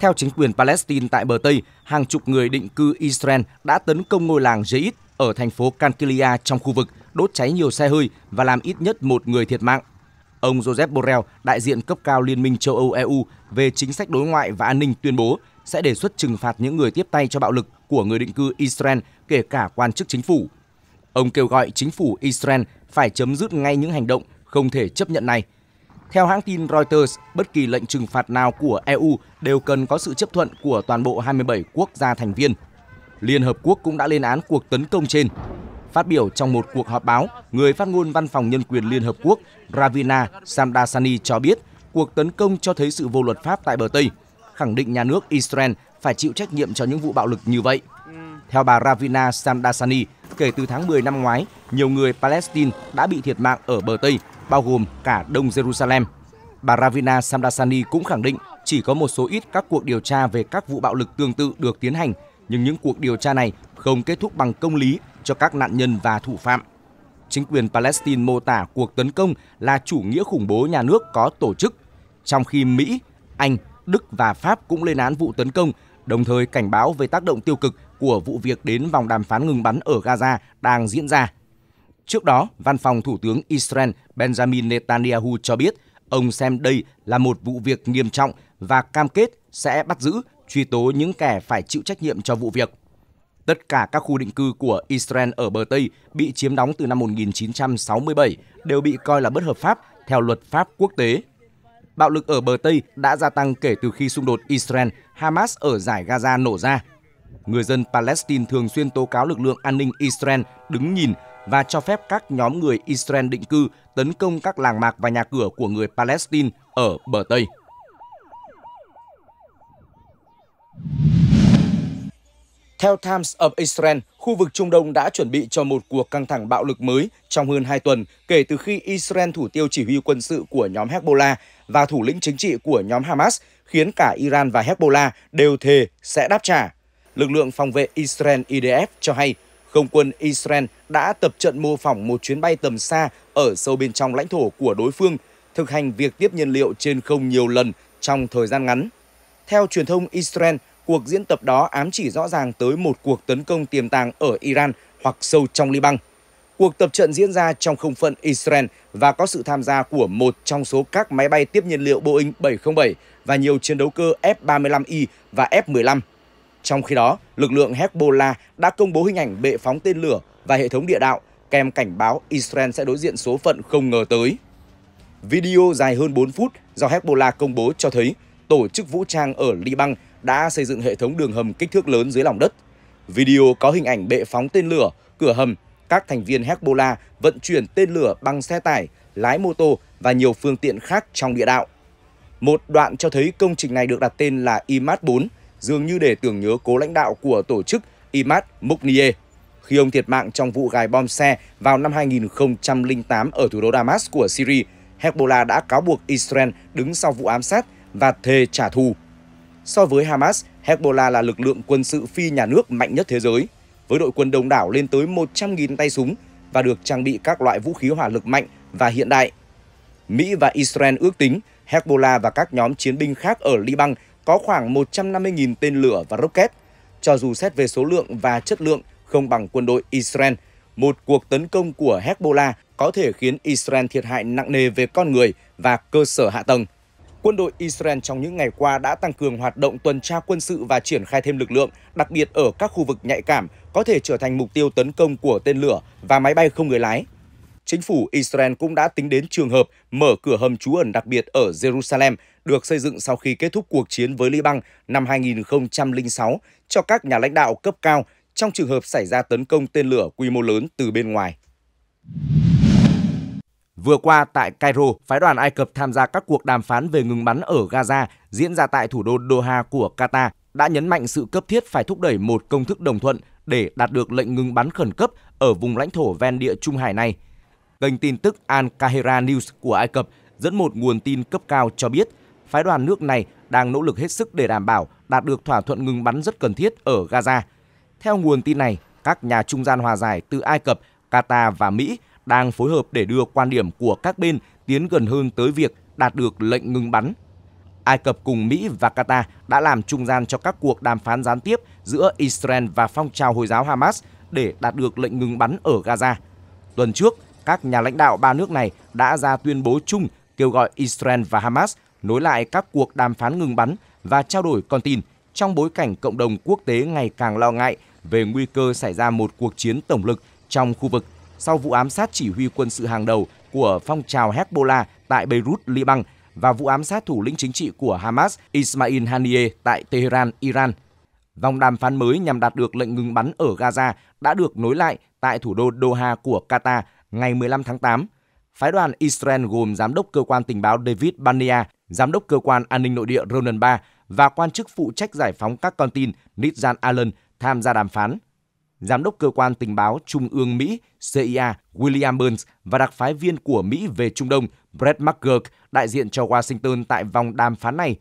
Theo chính quyền Palestine tại bờ Tây, hàng chục người định cư Israel đã tấn công ngôi làng Jeid ở thành phố Kankilia trong khu vực, đốt cháy nhiều xe hơi và làm ít nhất một người thiệt mạng. Ông Joseph Borrell, đại diện cấp cao Liên minh châu Âu-EU về chính sách đối ngoại và an ninh tuyên bố sẽ đề xuất trừng phạt những người tiếp tay cho bạo lực của người định cư Israel, kể cả quan chức chính phủ. Ông kêu gọi chính phủ Israel phải chấm dứt ngay những hành động không thể chấp nhận này – theo hãng tin Reuters, bất kỳ lệnh trừng phạt nào của EU đều cần có sự chấp thuận của toàn bộ 27 quốc gia thành viên. Liên Hợp Quốc cũng đã lên án cuộc tấn công trên. Phát biểu trong một cuộc họp báo, người phát ngôn Văn phòng Nhân quyền Liên Hợp Quốc Ravina Samdasani cho biết cuộc tấn công cho thấy sự vô luật pháp tại bờ Tây, khẳng định nhà nước Israel phải chịu trách nhiệm cho những vụ bạo lực như vậy. Theo bà Ravina Samdasani, kể từ tháng 10 năm ngoái, nhiều người Palestine đã bị thiệt mạng ở bờ Tây bao gồm cả Đông Jerusalem. Bà Ravina Samdasani cũng khẳng định chỉ có một số ít các cuộc điều tra về các vụ bạo lực tương tự được tiến hành, nhưng những cuộc điều tra này không kết thúc bằng công lý cho các nạn nhân và thủ phạm. Chính quyền Palestine mô tả cuộc tấn công là chủ nghĩa khủng bố nhà nước có tổ chức, trong khi Mỹ, Anh, Đức và Pháp cũng lên án vụ tấn công, đồng thời cảnh báo về tác động tiêu cực của vụ việc đến vòng đàm phán ngừng bắn ở Gaza đang diễn ra Trước đó, văn phòng Thủ tướng Israel Benjamin Netanyahu cho biết ông xem đây là một vụ việc nghiêm trọng và cam kết sẽ bắt giữ, truy tố những kẻ phải chịu trách nhiệm cho vụ việc. Tất cả các khu định cư của Israel ở bờ Tây bị chiếm đóng từ năm 1967 đều bị coi là bất hợp pháp theo luật pháp quốc tế. Bạo lực ở bờ Tây đã gia tăng kể từ khi xung đột Israel-Hamas ở giải Gaza nổ ra. Người dân Palestine thường xuyên tố cáo lực lượng an ninh Israel đứng nhìn và cho phép các nhóm người Israel định cư tấn công các làng mạc và nhà cửa của người Palestine ở bờ Tây. Theo Times of Israel, khu vực Trung Đông đã chuẩn bị cho một cuộc căng thẳng bạo lực mới trong hơn 2 tuần kể từ khi Israel thủ tiêu chỉ huy quân sự của nhóm Hezbollah và thủ lĩnh chính trị của nhóm Hamas, khiến cả Iran và Hezbollah đều thề sẽ đáp trả. Lực lượng phòng vệ Israel IDF cho hay không quân Israel đã tập trận mô phỏng một chuyến bay tầm xa ở sâu bên trong lãnh thổ của đối phương, thực hành việc tiếp nhiên liệu trên không nhiều lần trong thời gian ngắn. Theo truyền thông Israel, cuộc diễn tập đó ám chỉ rõ ràng tới một cuộc tấn công tiềm tàng ở Iran hoặc sâu trong Liban. Cuộc tập trận diễn ra trong không phận Israel và có sự tham gia của một trong số các máy bay tiếp nhiên liệu Boeing 707 và nhiều chiến đấu cơ F-35I và F-15. Trong khi đó, lực lượng Hezbollah đã công bố hình ảnh bệ phóng tên lửa và hệ thống địa đạo kèm cảnh báo Israel sẽ đối diện số phận không ngờ tới. Video dài hơn 4 phút do Hezbollah công bố cho thấy tổ chức vũ trang ở Liban đã xây dựng hệ thống đường hầm kích thước lớn dưới lòng đất. Video có hình ảnh bệ phóng tên lửa, cửa hầm, các thành viên Hezbollah vận chuyển tên lửa bằng xe tải, lái mô tô và nhiều phương tiện khác trong địa đạo. Một đoạn cho thấy công trình này được đặt tên là Imad 4 dường như để tưởng nhớ cố lãnh đạo của tổ chức Imad Muknier khi ông thiệt mạng trong vụ gài bom xe vào năm 2008 ở thủ đô Damas của Syria. Hezbollah đã cáo buộc Israel đứng sau vụ ám sát và thề trả thù. So với Hamas, Hezbollah là lực lượng quân sự phi nhà nước mạnh nhất thế giới, với đội quân đông đảo lên tới 100.000 tay súng và được trang bị các loại vũ khí hỏa lực mạnh và hiện đại. Mỹ và Israel ước tính Hezbollah và các nhóm chiến binh khác ở Liban có khoảng 150.000 tên lửa và rocket, cho dù xét về số lượng và chất lượng không bằng quân đội Israel. Một cuộc tấn công của Hezbollah có thể khiến Israel thiệt hại nặng nề về con người và cơ sở hạ tầng. Quân đội Israel trong những ngày qua đã tăng cường hoạt động tuần tra quân sự và triển khai thêm lực lượng, đặc biệt ở các khu vực nhạy cảm có thể trở thành mục tiêu tấn công của tên lửa và máy bay không người lái. Chính phủ Israel cũng đã tính đến trường hợp mở cửa hầm trú ẩn đặc biệt ở Jerusalem được xây dựng sau khi kết thúc cuộc chiến với Liban năm 2006 cho các nhà lãnh đạo cấp cao trong trường hợp xảy ra tấn công tên lửa quy mô lớn từ bên ngoài. Vừa qua tại Cairo, phái đoàn Ai Cập tham gia các cuộc đàm phán về ngừng bắn ở Gaza diễn ra tại thủ đô Doha của Qatar đã nhấn mạnh sự cấp thiết phải thúc đẩy một công thức đồng thuận để đạt được lệnh ngừng bắn khẩn cấp ở vùng lãnh thổ ven địa Trung Hải này. Kênh tin tức Al Qahera News của Ai Cập dẫn một nguồn tin cấp cao cho biết phái đoàn nước này đang nỗ lực hết sức để đảm bảo đạt được thỏa thuận ngừng bắn rất cần thiết ở Gaza. Theo nguồn tin này, các nhà trung gian hòa giải từ Ai Cập, Qatar và Mỹ đang phối hợp để đưa quan điểm của các bên tiến gần hơn tới việc đạt được lệnh ngừng bắn. Ai Cập cùng Mỹ và Qatar đã làm trung gian cho các cuộc đàm phán gián tiếp giữa Israel và phong trào Hồi giáo Hamas để đạt được lệnh ngừng bắn ở Gaza. Tuần trước, các nhà lãnh đạo ba nước này đã ra tuyên bố chung kêu gọi Israel và Hamas nối lại các cuộc đàm phán ngừng bắn và trao đổi con tin trong bối cảnh cộng đồng quốc tế ngày càng lo ngại về nguy cơ xảy ra một cuộc chiến tổng lực trong khu vực sau vụ ám sát chỉ huy quân sự hàng đầu của phong trào Hezbollah tại Beirut, Liban và vụ ám sát thủ lĩnh chính trị của Hamas Ismail Haniyeh tại Tehran, Iran. Vòng đàm phán mới nhằm đạt được lệnh ngừng bắn ở Gaza đã được nối lại tại thủ đô Doha của Qatar ngày 15 tháng 8. Phái đoàn Israel gồm Giám đốc Cơ quan Tình báo David Bania Giám đốc Cơ quan An ninh Nội địa Ronan Ba và quan chức phụ trách giải phóng các con tin Nitjan Allen tham gia đàm phán. Giám đốc Cơ quan Tình báo Trung ương Mỹ CIA William Burns và đặc phái viên của Mỹ về Trung Đông Brett McGurk đại diện cho Washington tại vòng đàm phán này.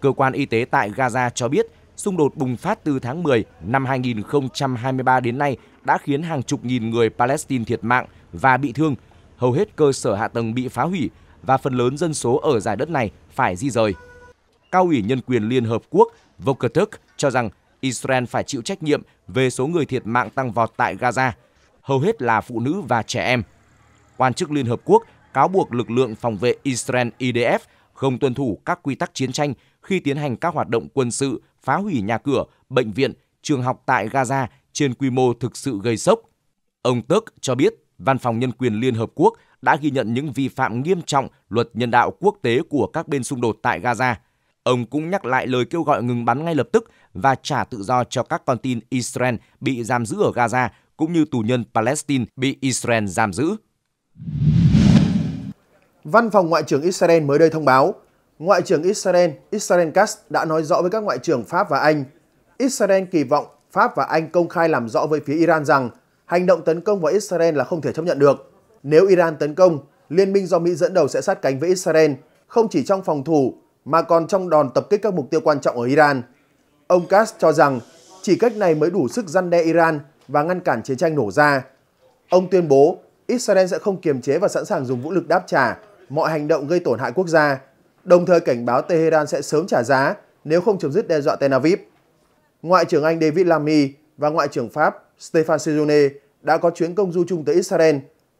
Cơ quan Y tế tại Gaza cho biết xung đột bùng phát từ tháng 10 năm 2023 đến nay đã khiến hàng chục nghìn người Palestine thiệt mạng và bị thương. Hầu hết cơ sở hạ tầng bị phá hủy, và phần lớn dân số ở giải đất này phải di rời. Cao ủy Nhân quyền Liên Hợp Quốc Volker Volkertuk cho rằng Israel phải chịu trách nhiệm về số người thiệt mạng tăng vọt tại Gaza, hầu hết là phụ nữ và trẻ em. Quan chức Liên Hợp Quốc cáo buộc lực lượng phòng vệ Israel IDF không tuân thủ các quy tắc chiến tranh khi tiến hành các hoạt động quân sự, phá hủy nhà cửa, bệnh viện, trường học tại Gaza trên quy mô thực sự gây sốc. Ông Tước cho biết Văn phòng Nhân quyền Liên Hợp Quốc đã ghi nhận những vi phạm nghiêm trọng luật nhân đạo quốc tế của các bên xung đột tại Gaza. Ông cũng nhắc lại lời kêu gọi ngừng bắn ngay lập tức và trả tự do cho các con tin Israel bị giam giữ ở Gaza cũng như tù nhân Palestine bị Israel giam giữ. Văn phòng Ngoại trưởng Israel mới đây thông báo, Ngoại trưởng Israel Israel Katz đã nói rõ với các ngoại trưởng Pháp và Anh, Israel kỳ vọng Pháp và Anh công khai làm rõ với phía Iran rằng hành động tấn công vào Israel là không thể chấp nhận được nếu Iran tấn công, liên minh do Mỹ dẫn đầu sẽ sát cánh với Israel không chỉ trong phòng thủ mà còn trong đòn tập kích các mục tiêu quan trọng ở Iran. Ông Kass cho rằng chỉ cách này mới đủ sức răn đe Iran và ngăn cản chiến tranh nổ ra. Ông tuyên bố Israel sẽ không kiềm chế và sẵn sàng dùng vũ lực đáp trả mọi hành động gây tổn hại quốc gia, đồng thời cảnh báo Tehran sẽ sớm trả giá nếu không chấm dứt đe dọa Tel Aviv. Ngoại trưởng Anh David Lammy và Ngoại trưởng Pháp Stéphane Séjourné đã có chuyến công du chung tới Israel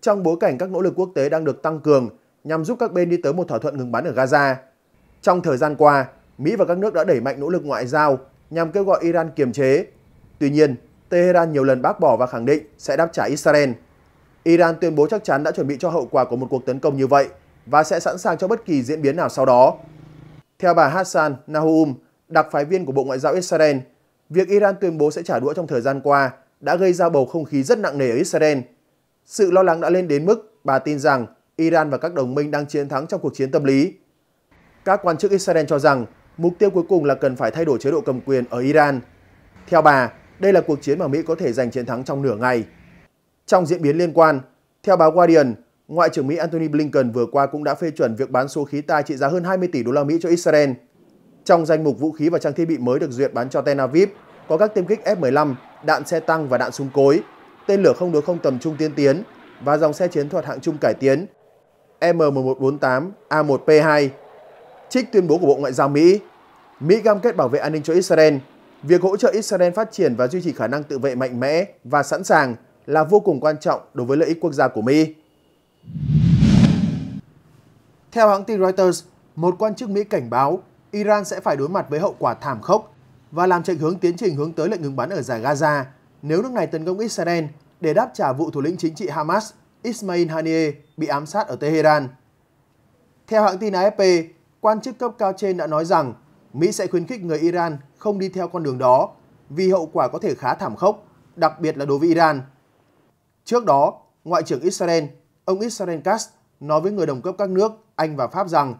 trong bối cảnh các nỗ lực quốc tế đang được tăng cường nhằm giúp các bên đi tới một thỏa thuận ngừng bắn ở Gaza. Trong thời gian qua, Mỹ và các nước đã đẩy mạnh nỗ lực ngoại giao nhằm kêu gọi Iran kiềm chế. Tuy nhiên, Tehran nhiều lần bác bỏ và khẳng định sẽ đáp trả Israel. Iran tuyên bố chắc chắn đã chuẩn bị cho hậu quả của một cuộc tấn công như vậy và sẽ sẵn sàng cho bất kỳ diễn biến nào sau đó. Theo bà Hassan Nahum, đặc phái viên của Bộ Ngoại giao Israel, việc Iran tuyên bố sẽ trả đũa trong thời gian qua đã gây ra bầu không khí rất nặng nề ở Israel – sự lo lắng đã lên đến mức bà tin rằng Iran và các đồng minh đang chiến thắng trong cuộc chiến tâm lý. Các quan chức Israel cho rằng mục tiêu cuối cùng là cần phải thay đổi chế độ cầm quyền ở Iran. Theo bà, đây là cuộc chiến mà Mỹ có thể giành chiến thắng trong nửa ngày. Trong diễn biến liên quan, theo báo Guardian, Ngoại trưởng Mỹ Antony Blinken vừa qua cũng đã phê chuẩn việc bán số khí tài trị giá hơn 20 tỷ đô la Mỹ cho Israel. Trong danh mục vũ khí và trang thiết bị mới được duyệt bán cho Tel Aviv có các tiêm kích F-15, đạn xe tăng và đạn súng cối, tên lửa không đối không tầm trung tiên tiến và dòng xe chiến thuật hạng trung cải tiến M1148A1P2. Trích tuyên bố của Bộ Ngoại giao Mỹ, Mỹ cam kết bảo vệ an ninh cho Israel. Việc hỗ trợ Israel phát triển và duy trì khả năng tự vệ mạnh mẽ và sẵn sàng là vô cùng quan trọng đối với lợi ích quốc gia của Mỹ. Theo hãng tin Reuters, một quan chức Mỹ cảnh báo Iran sẽ phải đối mặt với hậu quả thảm khốc và làm chệch hướng tiến trình hướng tới lệnh ngừng bắn ở giải Gaza nếu nước này tấn công Israel để đáp trả vụ thủ lĩnh chính trị Hamas Ismail Haniyeh bị ám sát ở Tehran. Theo hãng tin AFP, quan chức cấp cao trên đã nói rằng Mỹ sẽ khuyến khích người Iran không đi theo con đường đó vì hậu quả có thể khá thảm khốc, đặc biệt là đối với Iran. Trước đó, Ngoại trưởng Israel, ông Israel Katz nói với người đồng cấp các nước Anh và Pháp rằng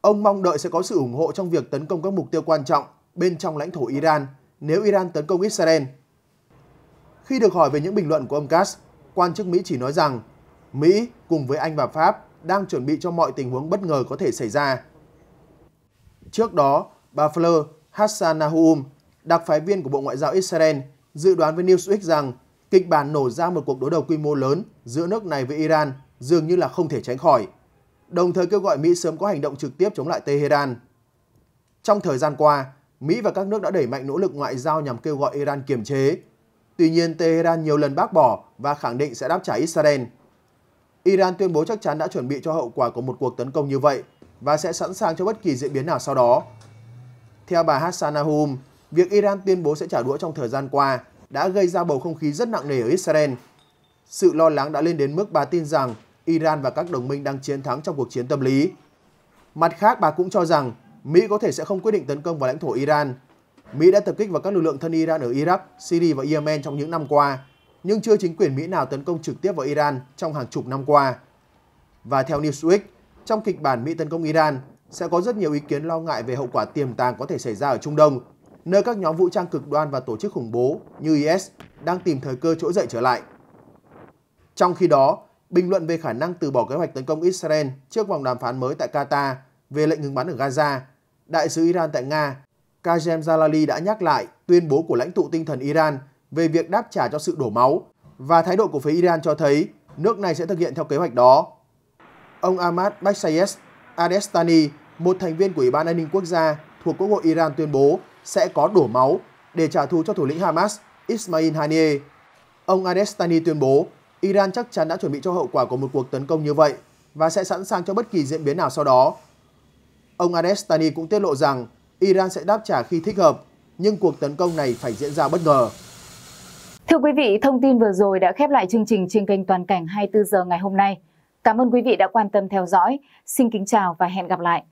ông mong đợi sẽ có sự ủng hộ trong việc tấn công các mục tiêu quan trọng bên trong lãnh thổ Iran nếu Iran tấn công Israel. Khi được hỏi về những bình luận của ông Gass, quan chức Mỹ chỉ nói rằng Mỹ cùng với Anh và Pháp đang chuẩn bị cho mọi tình huống bất ngờ có thể xảy ra. Trước đó, bà Fleur Hassan Nahum, đặc phái viên của Bộ Ngoại giao Israel, dự đoán với Newsweek rằng kịch bản nổ ra một cuộc đối đầu quy mô lớn giữa nước này với Iran dường như là không thể tránh khỏi, đồng thời kêu gọi Mỹ sớm có hành động trực tiếp chống lại Tehran. Trong thời gian qua, Mỹ và các nước đã đẩy mạnh nỗ lực ngoại giao nhằm kêu gọi Iran kiềm chế, Tuy nhiên, Tehran nhiều lần bác bỏ và khẳng định sẽ đáp trả Israel. Iran tuyên bố chắc chắn đã chuẩn bị cho hậu quả của một cuộc tấn công như vậy và sẽ sẵn sàng cho bất kỳ diễn biến nào sau đó. Theo bà Hassan Nahum, việc Iran tuyên bố sẽ trả đũa trong thời gian qua đã gây ra bầu không khí rất nặng nề ở Israel. Sự lo lắng đã lên đến mức bà tin rằng Iran và các đồng minh đang chiến thắng trong cuộc chiến tâm lý. Mặt khác, bà cũng cho rằng Mỹ có thể sẽ không quyết định tấn công vào lãnh thổ Iran Mỹ đã tập kích vào các lực lượng thân Iran ở Iraq, Syria và Yemen trong những năm qua, nhưng chưa chính quyền Mỹ nào tấn công trực tiếp vào Iran trong hàng chục năm qua. Và theo Newsweek, trong kịch bản Mỹ tấn công Iran, sẽ có rất nhiều ý kiến lo ngại về hậu quả tiềm tàng có thể xảy ra ở Trung Đông, nơi các nhóm vũ trang cực đoan và tổ chức khủng bố như IS đang tìm thời cơ trỗi dậy trở lại. Trong khi đó, bình luận về khả năng từ bỏ kế hoạch tấn công Israel trước vòng đàm phán mới tại Qatar về lệnh ngừng bắn ở Gaza, đại sứ Iran tại Nga Kajem Jalali đã nhắc lại tuyên bố của lãnh tụ tinh thần Iran về việc đáp trả cho sự đổ máu và thái độ của phía Iran cho thấy nước này sẽ thực hiện theo kế hoạch đó. Ông Ahmad Bakshayes Adestani, một thành viên của Ủy ban An ninh Quốc gia thuộc Quốc hội Iran tuyên bố sẽ có đổ máu để trả thù cho thủ lĩnh Hamas Ismail Haniyeh. Ông Adestani tuyên bố Iran chắc chắn đã chuẩn bị cho hậu quả của một cuộc tấn công như vậy và sẽ sẵn sàng cho bất kỳ diễn biến nào sau đó. Ông Adestani cũng tiết lộ rằng Iran sẽ đáp trả khi thích hợp, nhưng cuộc tấn công này phải diễn ra bất ngờ. Thưa quý vị, thông tin vừa rồi đã khép lại chương trình trên kênh Toàn cảnh 24 giờ ngày hôm nay. Cảm ơn quý vị đã quan tâm theo dõi. Xin kính chào và hẹn gặp lại.